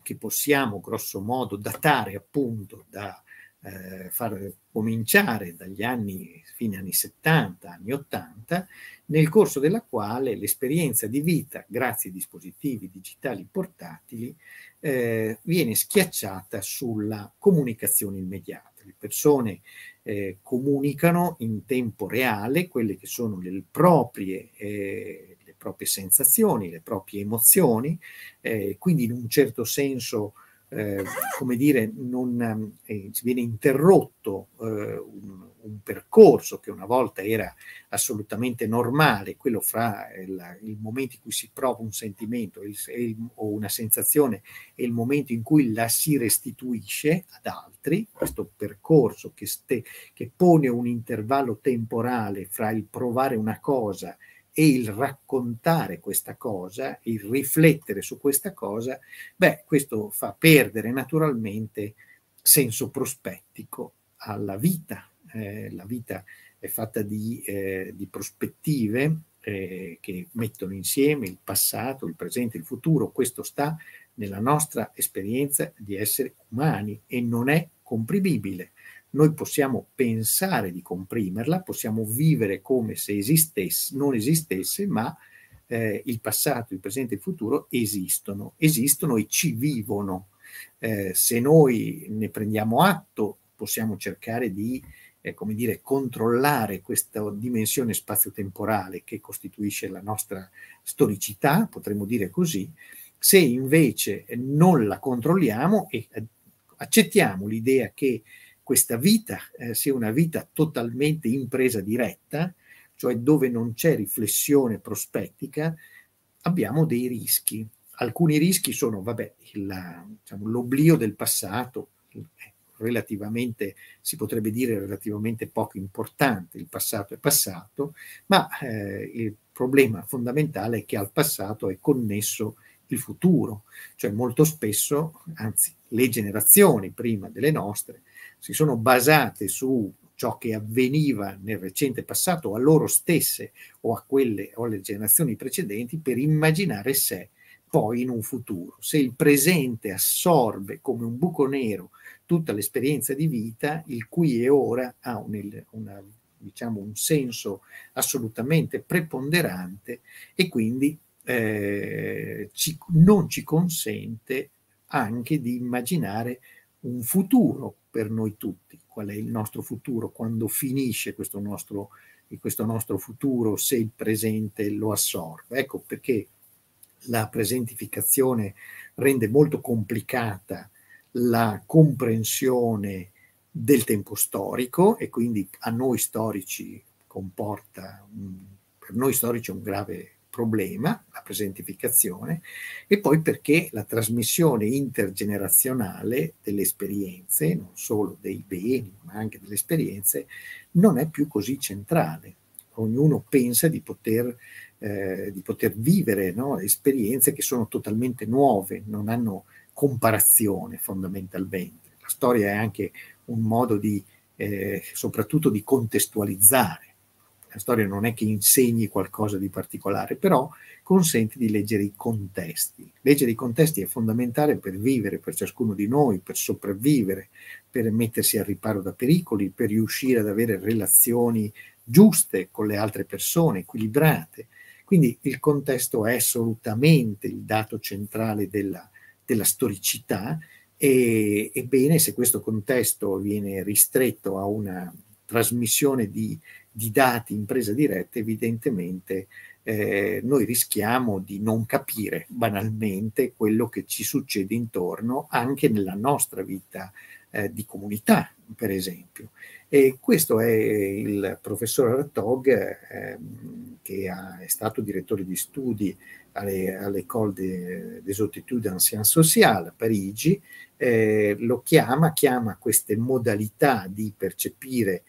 che possiamo grosso modo datare appunto da eh, far cominciare dagli anni, fine anni 70, anni 80, nel corso della quale l'esperienza di vita, grazie ai dispositivi digitali portatili, eh, viene schiacciata sulla comunicazione immediata le persone eh, comunicano in tempo reale quelle che sono le proprie, eh, le proprie sensazioni, le proprie emozioni, eh, quindi in un certo senso eh, come dire, non, eh, viene interrotto eh, un, un, percorso che una volta era assolutamente normale, quello fra il, il momento in cui si prova un sentimento il, il, o una sensazione e il momento in cui la si restituisce ad altri, questo percorso che, ste, che pone un intervallo temporale fra il provare una cosa e e il raccontare questa cosa, il riflettere su questa cosa, beh, questo fa perdere naturalmente senso prospettico alla vita. Eh, la vita è fatta di, eh, di prospettive eh, che mettono insieme il passato, il presente, il futuro. Questo sta nella nostra esperienza di esseri umani e non è comprimibile noi possiamo pensare di comprimerla, possiamo vivere come se esistesse, non esistesse, ma eh, il passato, il presente e il futuro esistono, esistono e ci vivono. Eh, se noi ne prendiamo atto, possiamo cercare di eh, come dire, controllare questa dimensione spazio-temporale che costituisce la nostra storicità, potremmo dire così, se invece non la controlliamo e eh, accettiamo l'idea che questa vita eh, sia una vita totalmente impresa diretta, cioè dove non c'è riflessione prospettica, abbiamo dei rischi. Alcuni rischi sono, vabbè, la, diciamo, l'oblio del passato, eh, relativamente, si potrebbe dire relativamente poco importante, il passato è passato, ma eh, il problema fondamentale è che al passato è connesso il futuro, cioè molto spesso, anzi le generazioni prima delle nostre, si sono basate su ciò che avveniva nel recente passato a loro stesse o a quelle o alle generazioni precedenti per immaginare sé poi in un futuro. Se il presente assorbe come un buco nero tutta l'esperienza di vita, il qui e ora ha un, una, diciamo, un senso assolutamente preponderante e quindi eh, ci, non ci consente anche di immaginare un futuro per noi tutti, qual è il nostro futuro, quando finisce questo nostro, questo nostro futuro, se il presente lo assorbe. Ecco perché la presentificazione rende molto complicata la comprensione del tempo storico e quindi a noi storici comporta, per noi storici è un grave problema, la presentificazione, e poi perché la trasmissione intergenerazionale delle esperienze, non solo dei beni, ma anche delle esperienze, non è più così centrale. Ognuno pensa di poter, eh, di poter vivere no? esperienze che sono totalmente nuove, non hanno comparazione fondamentalmente. La storia è anche un modo di, eh, soprattutto di contestualizzare la storia non è che insegni qualcosa di particolare, però consente di leggere i contesti. Leggere i contesti è fondamentale per vivere, per ciascuno di noi, per sopravvivere, per mettersi al riparo da pericoli, per riuscire ad avere relazioni giuste con le altre persone, equilibrate. Quindi il contesto è assolutamente il dato centrale della, della storicità e, ebbene se questo contesto viene ristretto a una trasmissione di di dati impresa diretta, evidentemente eh, noi rischiamo di non capire banalmente quello che ci succede intorno anche nella nostra vita eh, di comunità, per esempio. E questo è il professor Rattog, eh, che ha, è stato direttore di studi all'École des, des Hautitudes en Sociales a Parigi, eh, lo chiama, chiama queste modalità di percepire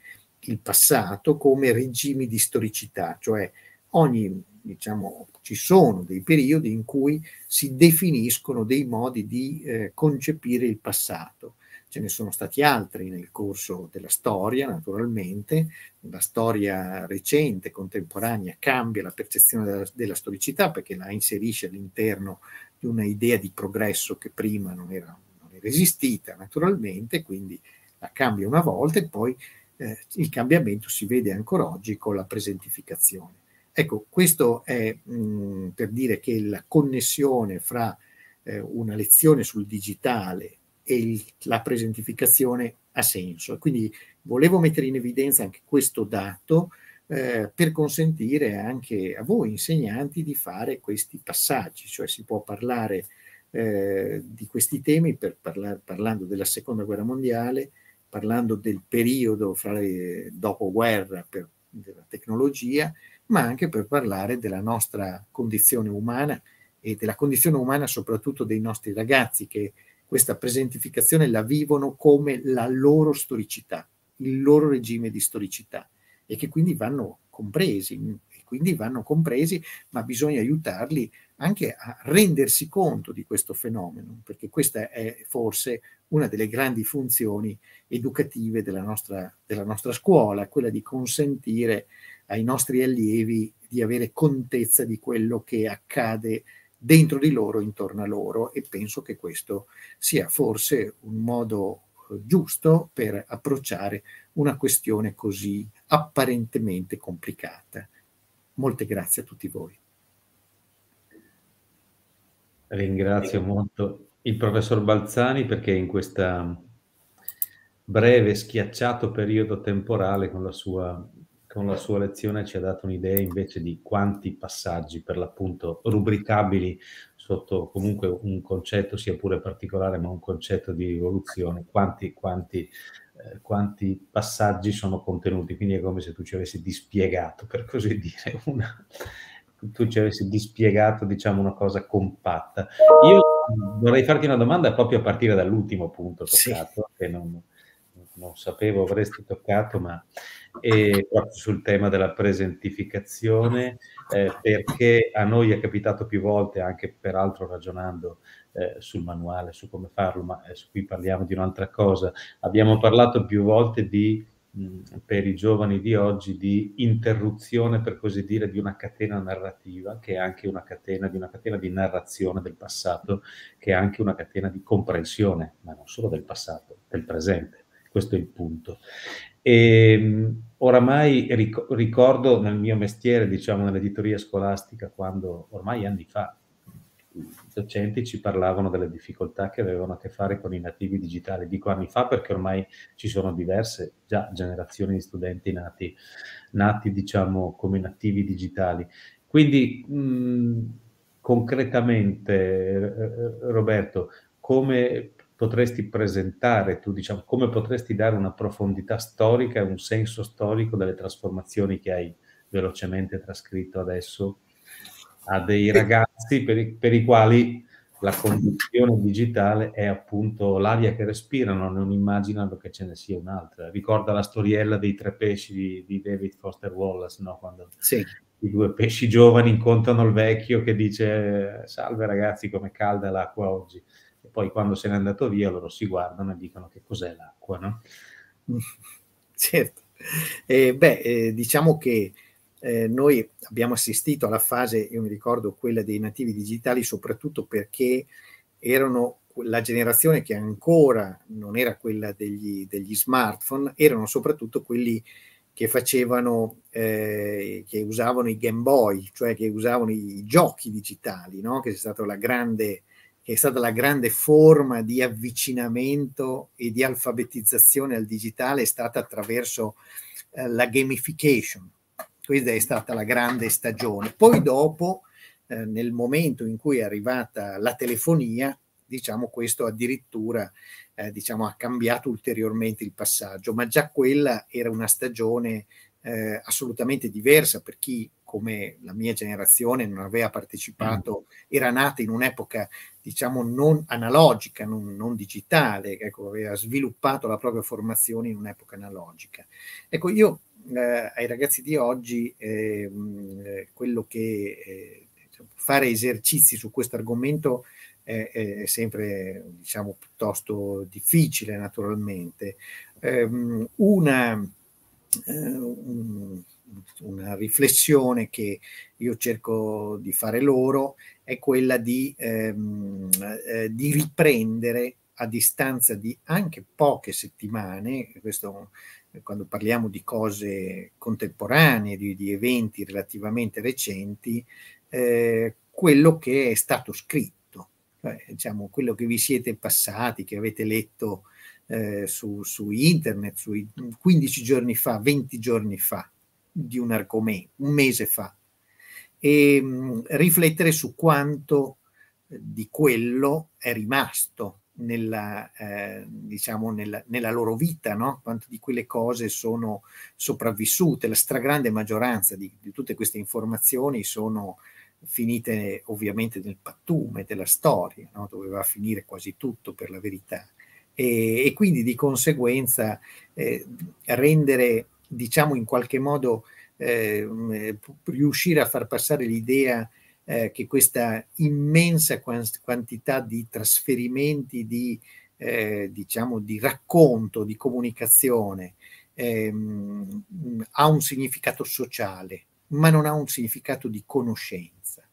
il passato come regimi di storicità, cioè ogni, diciamo, ci sono dei periodi in cui si definiscono dei modi di eh, concepire il passato. Ce ne sono stati altri nel corso della storia, naturalmente, la storia recente, contemporanea, cambia la percezione della, della storicità perché la inserisce all'interno di una idea di progresso che prima non era, non era esistita, naturalmente, quindi la cambia una volta e poi eh, il cambiamento si vede ancora oggi con la presentificazione. Ecco, questo è mh, mm, per dire che la connessione fra eh, una lezione sul digitale e il, la presentificazione ha senso. Quindi volevo mettere in evidenza anche questo dato eh, per consentire anche a voi insegnanti di fare questi passaggi, cioè si può parlare eh, di questi temi per parlar, parlando della seconda guerra mondiale, parlando del periodo fra le dopoguerra per, della tecnologia, ma anche per parlare della nostra condizione umana e della condizione umana soprattutto dei nostri ragazzi che questa presentificazione la vivono come la loro storicità, il loro regime di storicità e che quindi vanno compresi, quindi vanno compresi, ma bisogna aiutarli anche a rendersi conto di questo fenomeno, perché questa è forse una delle grandi funzioni educative della nostra, della nostra scuola, quella di consentire ai nostri allievi di avere contezza di quello che accade dentro di loro, intorno a loro e penso che questo sia forse un modo eh, giusto per approcciare una questione così apparentemente complicata. Molte grazie a tutti voi. Ringrazio molto il professor Balzani perché in questo breve, schiacciato periodo temporale con la sua con la sua lezione ci ha dato un'idea invece di quanti passaggi per l'appunto rubricabili sotto comunque un concetto sia pure particolare ma un concetto di rivoluzione, quanti, quanti, eh, quanti passaggi sono contenuti, quindi è come se tu ci avessi dispiegato per così dire una, tu ci avessi dispiegato diciamo una cosa compatta. Io vorrei farti una domanda proprio a partire dall'ultimo punto toccato, sì. che non, non, sapevo avresti toccato, ma è eh, proprio sul tema della presentificazione, eh, perché a noi è capitato più volte, anche peraltro ragionando eh, sul manuale, su come farlo, ma eh, su cui parliamo di un'altra cosa, abbiamo parlato più volte di per i giovani di oggi di interruzione, per così dire, di una catena narrativa, che è anche una catena di, una catena di narrazione del passato, che è anche una catena di comprensione, ma non solo del passato, del presente. Questo è il punto. E, ehm, oramai ricordo nel mio mestiere, diciamo nell'editoria scolastica, quando ormai anni fa, docenti ci parlavano delle difficoltà che avevano a che fare con i nativi digitali, dico anni fa perché ormai ci sono diverse già generazioni di studenti nati, nati diciamo come nativi digitali. Quindi mh, mm, concretamente eh, Roberto, come potresti presentare tu, diciamo, come potresti dare una profondità storica e un senso storico delle trasformazioni che hai velocemente trascritto adesso a dei ragazzi per i, per i quali la condizione digitale è appunto l'aria che respirano, non immaginano che ce ne sia un'altra. Ricorda la storiella dei tre pesci di, di David Foster Wallace, no? quando sì. i due pesci giovani incontrano il vecchio che dice salve ragazzi come calda l'acqua oggi. E poi quando se n'è andato via loro si guardano e dicono che cos'è l'acqua. No? Certo, eh, beh eh, diciamo che eh, noi abbiamo assistito alla fase, io mi ricordo quella dei nativi digitali, soprattutto perché erano la generazione che ancora non era quella degli, degli smartphone, erano soprattutto quelli che facevano, eh, che usavano i Game Boy, cioè che usavano i giochi digitali, no? che, è stata la grande, che è stata la grande forma di avvicinamento e di alfabetizzazione al digitale, è stata attraverso eh, la gamification, questa è stata la grande stagione. Poi dopo, eh, nel momento in cui è arrivata la telefonia, diciamo questo addirittura eh, diciamo, ha cambiato ulteriormente il passaggio, ma già quella era una stagione eh, assolutamente diversa per chi come la mia generazione non aveva partecipato, mm. era nata in un'epoca diciamo non analogica, non, non digitale, ecco, aveva sviluppato la propria formazione in un'epoca analogica. Ecco, io eh, ai ragazzi di oggi ehm, eh, quello che eh, fare esercizi su questo argomento è, è, sempre diciamo piuttosto difficile naturalmente. Ehm, una, eh, un, una riflessione che io cerco di fare loro è quella di, ehm, eh, di riprendere a distanza di anche poche settimane, questo eh, quando parliamo di cose contemporanee, di, di eventi relativamente recenti, eh, quello che è stato scritto, cioè, diciamo, quello che vi siete passati, che avete letto eh, su, su, internet sui 15 giorni fa, 20 giorni fa, di un argomento, un mese fa, e mh, mm, riflettere su quanto eh, di quello è rimasto nella, eh, diciamo nella, nella, loro vita, no? quanto di quelle cose sono sopravvissute. La stragrande maggioranza di, di, tutte queste informazioni sono finite ovviamente nel pattume della storia, no? dove va a finire quasi tutto per la verità. E, e quindi di conseguenza eh, rendere, diciamo in qualche modo, eh, eh riuscire a far passare l'idea eh, che questa immensa quantità di trasferimenti, di, eh, diciamo, di racconto, di comunicazione, ehm, ha un significato sociale, ma non ha un significato di conoscenza.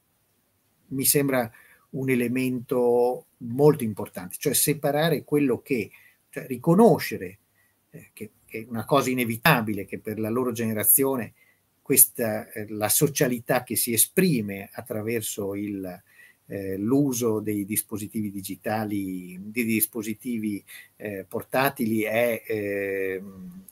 Mi sembra un elemento molto importante, cioè separare quello che, cioè riconoscere, eh, che, che è una cosa inevitabile, che per la loro generazione questa, eh, la socialità che si esprime attraverso il, eh, l'uso dei dispositivi digitali, dei dispositivi eh, portatili è eh,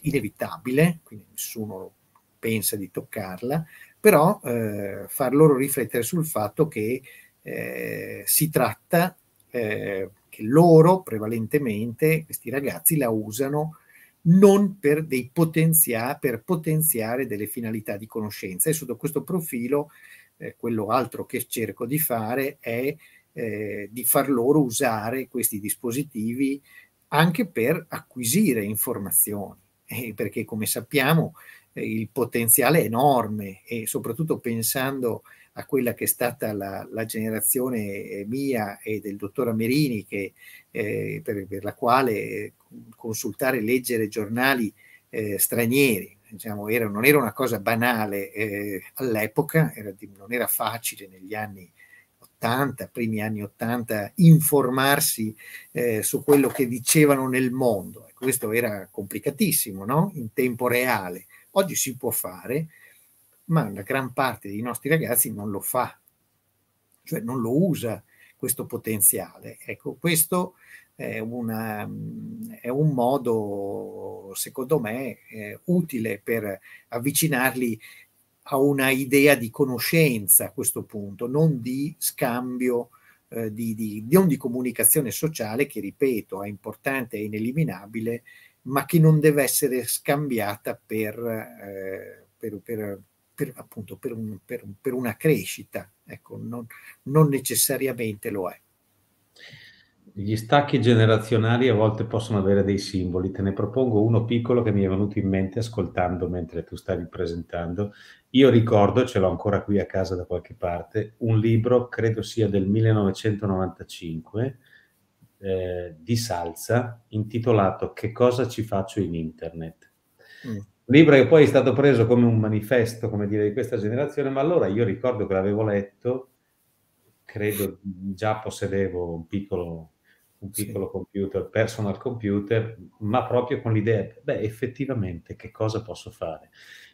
inevitabile, quindi nessuno pensa di toccarla, però eh, far loro riflettere sul fatto che eh, si tratta che loro prevalentemente, questi ragazzi, la usano non per, potenzia- per potenziare delle finalità di conoscenza. E sotto questo profilo, eh, quello altro che cerco di fare è eh, di far loro usare questi dispositivi anche per acquisire informazioni, eh, perché come sappiamo eh, il potenziale è enorme e soprattutto pensando a quella che è stata la, la generazione eh, mia e del dottor Amerini, che, eh, per, per, la quale eh, consultare e leggere giornali eh, stranieri diciamo, era, non era una cosa banale eh, all'epoca, non era facile negli anni 80, primi anni 80, informarsi eh, su quello che dicevano nel mondo. Questo era complicatissimo, no? in tempo reale. Oggi si può fare, ma la gran parte dei nostri ragazzi non lo fa, cioè non lo usa questo potenziale. Ecco, questo è, una, è un modo, secondo me, eh, utile per avvicinarli a una idea di conoscenza a questo punto, non di scambio. Eh, di, di, non di comunicazione sociale che, ripeto, è importante, è ineliminabile, ma che non deve essere scambiata per, eh, per, per per, appunto per, un, per, per una crescita, ecco, non, non necessariamente lo è. Gli stacchi generazionali a volte possono avere dei simboli, te ne propongo uno piccolo che mi è venuto in mente ascoltando mentre tu stavi presentando. Io ricordo, ce l'ho ancora qui a casa da qualche parte, un libro, credo sia del 1995, eh, di Salza, intitolato Che cosa ci faccio in internet? Mm libro che poi è stato preso come un manifesto, come dire, di questa generazione, ma allora io ricordo che l'avevo letto, credo già possedevo un piccolo, un piccolo sì. computer, personal computer, ma proprio con l'idea, beh, effettivamente che cosa posso fare?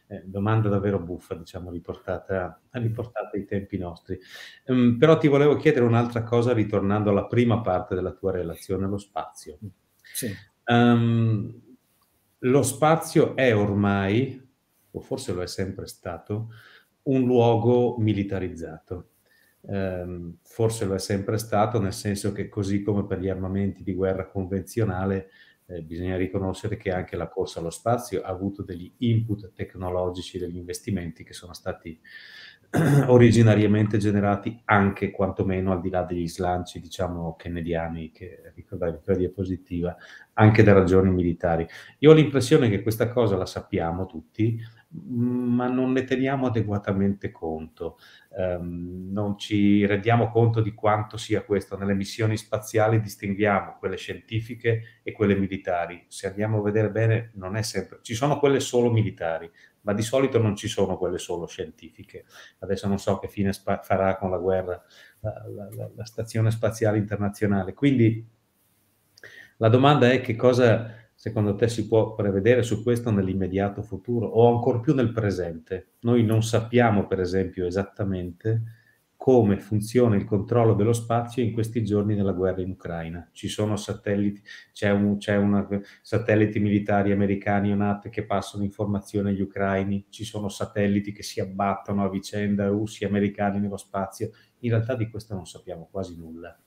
Eh, domanda davvero buffa, diciamo, riportata, riportata ai tempi nostri. Um, però ti volevo chiedere un'altra cosa ritornando alla prima parte della tua relazione, lo spazio. Sì. Um, lo spazio è ormai, o forse lo è sempre stato, un luogo militarizzato. Eh, forse lo è sempre stato, nel senso che così come per gli armamenti di guerra convenzionale, eh, bisogna riconoscere che anche la corsa allo spazio ha avuto degli input tecnologici, degli investimenti che sono stati originariamente generati anche quantomeno al di là degli slanci diciamo kennediani che ricordavi in quella diapositiva anche da ragioni militari io ho l'impressione che questa cosa la sappiamo tutti ma non ne teniamo adeguatamente conto um, non ci rendiamo conto di quanto sia questo nelle missioni spaziali distinguiamo quelle scientifiche e quelle militari se andiamo a vedere bene non è sempre ci sono quelle solo militari ma di solito non ci sono quelle solo scientifiche. Adesso non so che fine spa- farà con la guerra la, la, la, la stazione spaziale internazionale. Quindi la domanda è che cosa secondo te si può prevedere su questo nell'immediato futuro o ancor più nel presente? Noi non sappiamo, per esempio, esattamente come funziona il controllo dello spazio in questi giorni nella guerra in Ucraina. Ci sono satelliti, c'è un, c'è una, satelliti militari americani o UNAT che passano informazioni agli ucraini, ci sono satelliti che si abbattono a vicenda russi e americani nello spazio. In realtà di questo non sappiamo quasi nulla.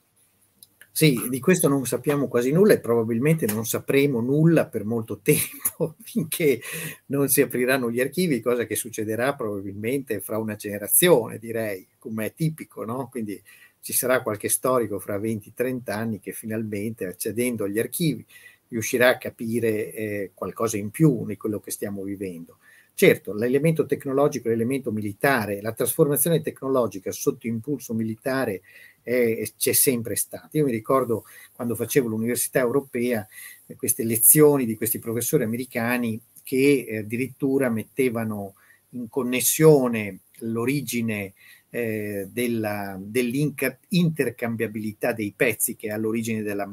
Sì, di questo non sappiamo quasi nulla e probabilmente non sapremo nulla per molto tempo finché non si apriranno gli archivi, cosa che succederà probabilmente fra una generazione, direi, come è tipico, no? Quindi ci sarà qualche storico fra 20-30 anni che finalmente accedendo agli archivi riuscirà a capire eh, qualcosa in più di quello che stiamo vivendo. Certo, l'elemento tecnologico, l'elemento militare, la trasformazione tecnologica sotto impulso militare eh, c'è sempre stato. Io mi ricordo quando facevo l'università europea eh, queste lezioni di questi professori americani che eh, addirittura mettevano in connessione l'origine eh, dell'intercambiabilità dei pezzi che è all'origine della,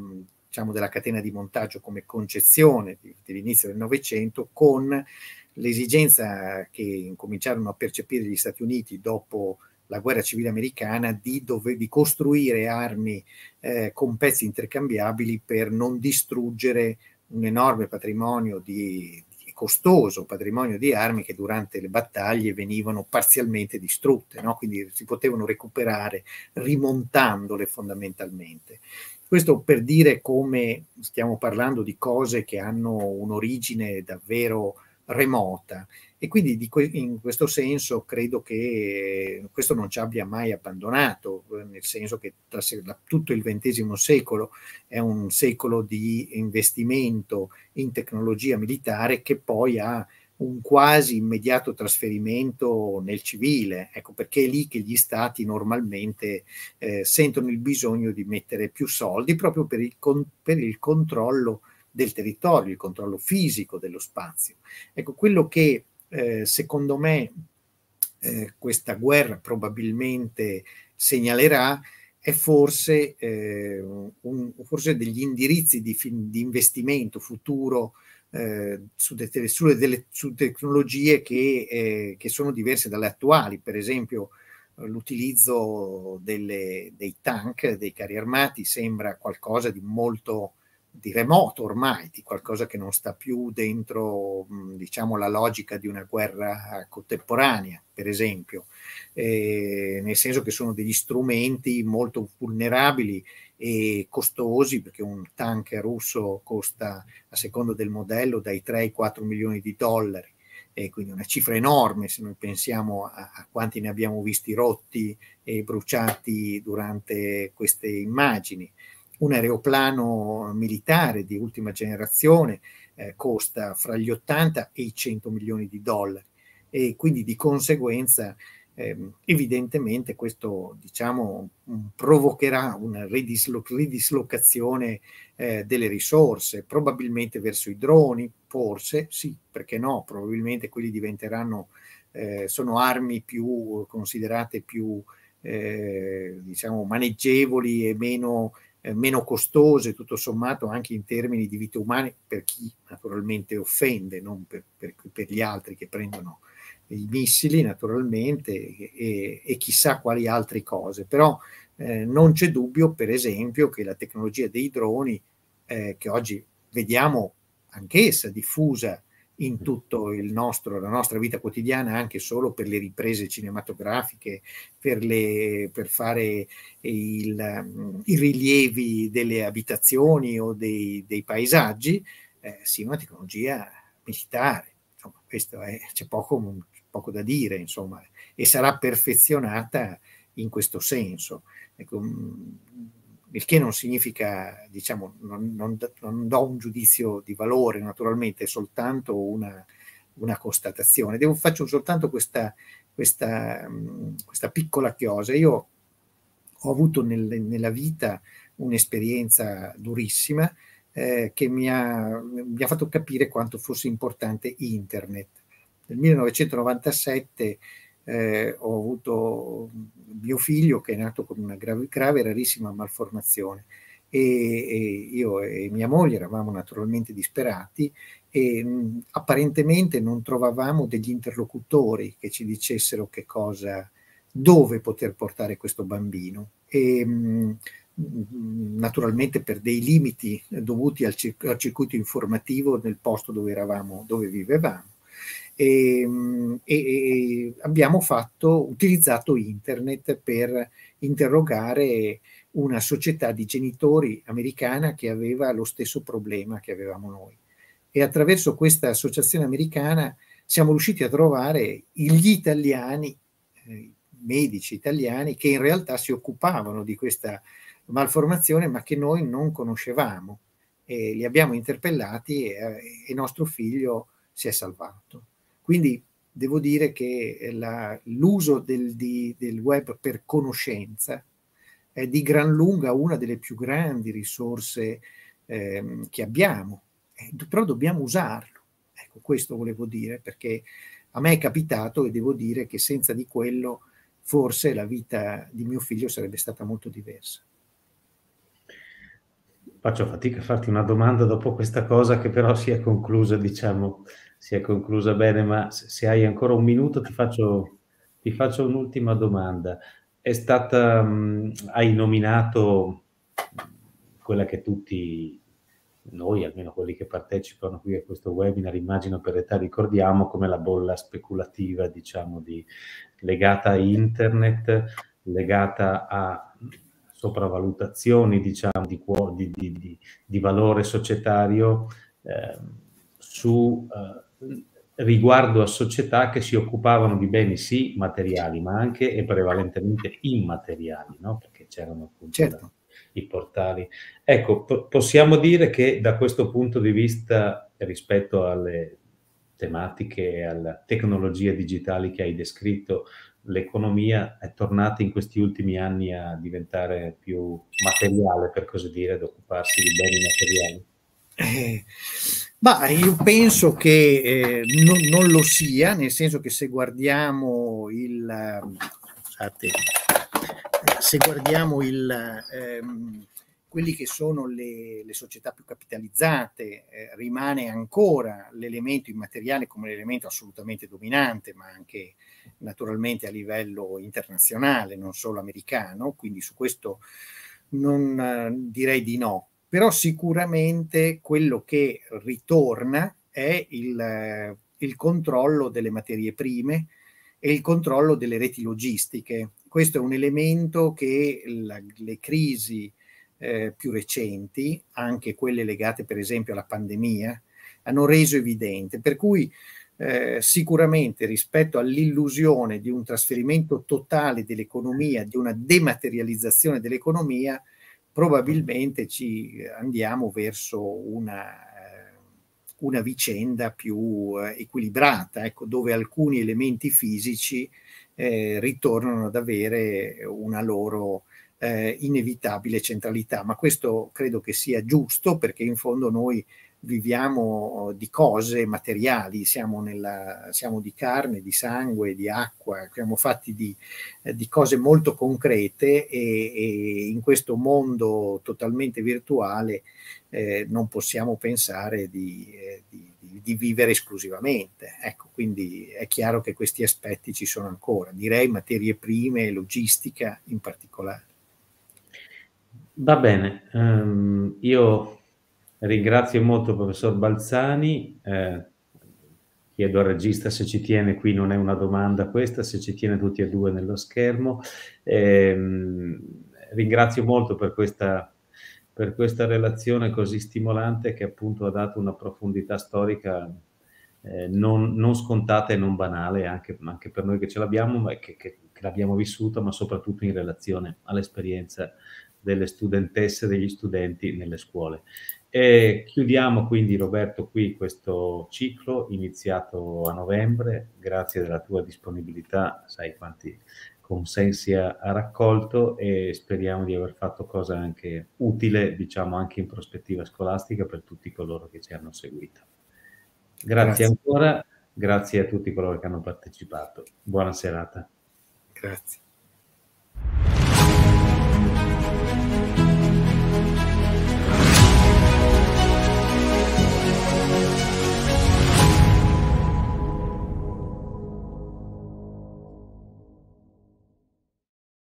diciamo, della catena di montaggio come concezione dell'inizio del Novecento con l'esigenza che incominciarono a percepire gli Stati Uniti dopo la guerra civile americana di, dove, di costruire armi eh, con pezzi intercambiabili per non distruggere un enorme patrimonio di, di, costoso patrimonio di armi che durante le battaglie venivano parzialmente distrutte, no? quindi si potevano recuperare rimontandole fondamentalmente. Questo per dire come stiamo parlando di cose che hanno un'origine davvero remota. E quindi in questo senso credo che questo non ci abbia mai abbandonato, nel senso che tutto il XX secolo è un secolo di investimento in tecnologia militare che poi ha un quasi immediato trasferimento nel civile, ecco perché è lì che gli stati normalmente eh, sentono il bisogno di mettere più soldi proprio per il, con, per il controllo del territorio, il controllo fisico dello spazio. Ecco, quello che eh, secondo me eh, questa guerra probabilmente segnalerà è forse, eh, un, forse degli indirizzi di, di investimento futuro eh, su, de su, de su, tecnologie che, eh, che, sono diverse dalle attuali, per esempio l'utilizzo dei tank, dei carri armati, sembra qualcosa di molto di remoto ormai, di qualcosa che non sta più dentro diciamo, la logica di una guerra eh, contemporanea, per esempio, eh, nel senso che sono degli strumenti molto vulnerabili e costosi, perché un tank russo costa, a seconda del modello, dai 3 ai 4 milioni di dollari, e eh, quindi una cifra enorme se noi pensiamo a, a quanti ne abbiamo visti rotti e bruciati durante queste immagini un aeroplano militare di ultima generazione eh, costa fra gli 80 e i 100 milioni di dollari e quindi di conseguenza eh, evidentemente questo diciamo, provocherà una ridislo ridislocazione eh, delle risorse, probabilmente verso i droni, forse sì, perché no, probabilmente quelli diventeranno, eh, sono armi più considerate più eh, diciamo maneggevoli e meno eh, meno costose, tutto sommato, anche in termini di vite umane, per chi naturalmente offende, non per, per, per gli altri che prendono i missili, naturalmente, e, e chissà quali altre cose. Però eh, non c'è dubbio, per esempio, che la tecnologia dei droni, eh, che oggi vediamo anch'essa diffusa in mm. tutto il nostro, la nostra vita quotidiana, anche solo per le riprese cinematografiche, per, le, per fare il, mm, i rilievi delle abitazioni o dei, dei paesaggi, eh, sì, una tecnologia militare. Insomma, questo è, c'è poco, mm, poco da dire, insomma, e sarà perfezionata in questo senso. Ecco, il che non significa, diciamo, non, non, non, do un giudizio di valore, naturalmente, è soltanto una, una constatazione. Devo, faccio soltanto questa, questa, questa, piccola chiosa. Io ho avuto nel, nella vita un'esperienza durissima eh, che mi ha, mi ha fatto capire quanto fosse importante internet. Nel 1997 eh, ho avuto mio figlio che è nato con una grave, grave rarissima malformazione e, e, io e mia moglie eravamo naturalmente disperati e mh, mm, apparentemente non trovavamo degli interlocutori che ci dicessero che cosa, dove poter portare questo bambino. E, mh, mm, mm, naturalmente per dei limiti dovuti al, circuito informativo nel posto dove eravamo, dove vivevamo. Ehm, e, e abbiamo fatto, utilizzato internet per interrogare una società di genitori americana che aveva lo stesso problema che avevamo noi. E attraverso questa associazione americana siamo riusciti a trovare gli italiani, eh, medici italiani, che in realtà si occupavano di questa malformazione ma che noi non conoscevamo. E li abbiamo interpellati e, eh, e nostro figlio si è salvato. Quindi devo dire che eh, la, l'uso del, di, del, web per conoscenza è di gran lunga una delle più grandi risorse eh, che abbiamo, eh, però dobbiamo usarlo. Ecco, questo volevo dire, perché a me è capitato e devo dire che senza di quello forse la vita di mio figlio sarebbe stata molto diversa. Faccio fatica a farti una domanda dopo questa cosa che però si è conclusa, diciamo, si è conclusa bene, ma se hai ancora un minuto ti faccio, ti faccio un'ultima domanda. È stata, mh, hai nominato quella che tutti noi, almeno quelli che partecipano qui a questo webinar, immagino per età ricordiamo come la bolla speculativa, diciamo, di, legata a internet, legata a sopravvalutazioni, diciamo, di, di, di valore societario eh, su eh, riguardo a società che si occupavano di beni sì materiali, ma anche e prevalentemente immateriali, no? perché c'erano appunto certo. i portali. Ecco, po- possiamo dire che da questo punto di vista, rispetto alle tematiche e alle tecnologie digitali che hai descritto, l'economia è tornata in questi ultimi anni a diventare più materiale, per così dire, ad occuparsi di beni materiali. Eh ma io penso che eh, non, non, lo sia, nel senso che se guardiamo il, scusate, se guardiamo il, ehm, quelli che sono le, le società più capitalizzate, eh, rimane ancora l'elemento immateriale come l'elemento assolutamente dominante, ma anche naturalmente a livello internazionale, non solo americano, quindi su questo non eh, direi di no però sicuramente quello che ritorna è il, eh, il controllo delle materie prime e il controllo delle reti logistiche. Questo è un elemento che la, le crisi eh, più recenti, anche quelle legate per esempio alla pandemia, hanno reso evidente. Per cui eh, sicuramente rispetto all'illusione di un trasferimento totale dell'economia, di una dematerializzazione dell'economia, probabilmente ci andiamo verso una, eh, una vicenda più eh, equilibrata, ecco, dove alcuni elementi fisici eh, ritornano ad avere una loro eh, inevitabile centralità. Ma questo credo che sia giusto perché in fondo noi viviamo oh, di cose materiali, siamo, nella, siamo, di carne, di sangue, di acqua, siamo fatti di, eh, di cose molto concrete e, e, in questo mondo totalmente virtuale eh, non possiamo pensare di, eh, di, di, vivere esclusivamente. Ecco, quindi è chiaro che questi aspetti ci sono ancora, direi materie prime e logistica in particolare. Va bene, um, io Ringrazio molto il professor Balzani, eh, chiedo al regista se ci tiene, qui non è una domanda questa, se ci tiene tutti e due nello schermo. Eh, ringrazio molto per questa, per questa, relazione così stimolante che appunto ha dato una profondità storica eh, non, non, scontata e non banale anche, anche per noi che ce l'abbiamo, ma che, che, che l'abbiamo vissuta, ma soprattutto in relazione all'esperienza delle studentesse e degli studenti nelle scuole. E chiudiamo quindi Roberto qui questo ciclo iniziato a novembre, grazie della tua disponibilità, sai quanti consensi ha, ha raccolto e speriamo di aver fatto cosa anche utile, diciamo anche in prospettiva scolastica per tutti coloro che ci hanno seguito. Grazie, grazie. ancora, grazie a tutti coloro che hanno partecipato. Buona serata. Grazie.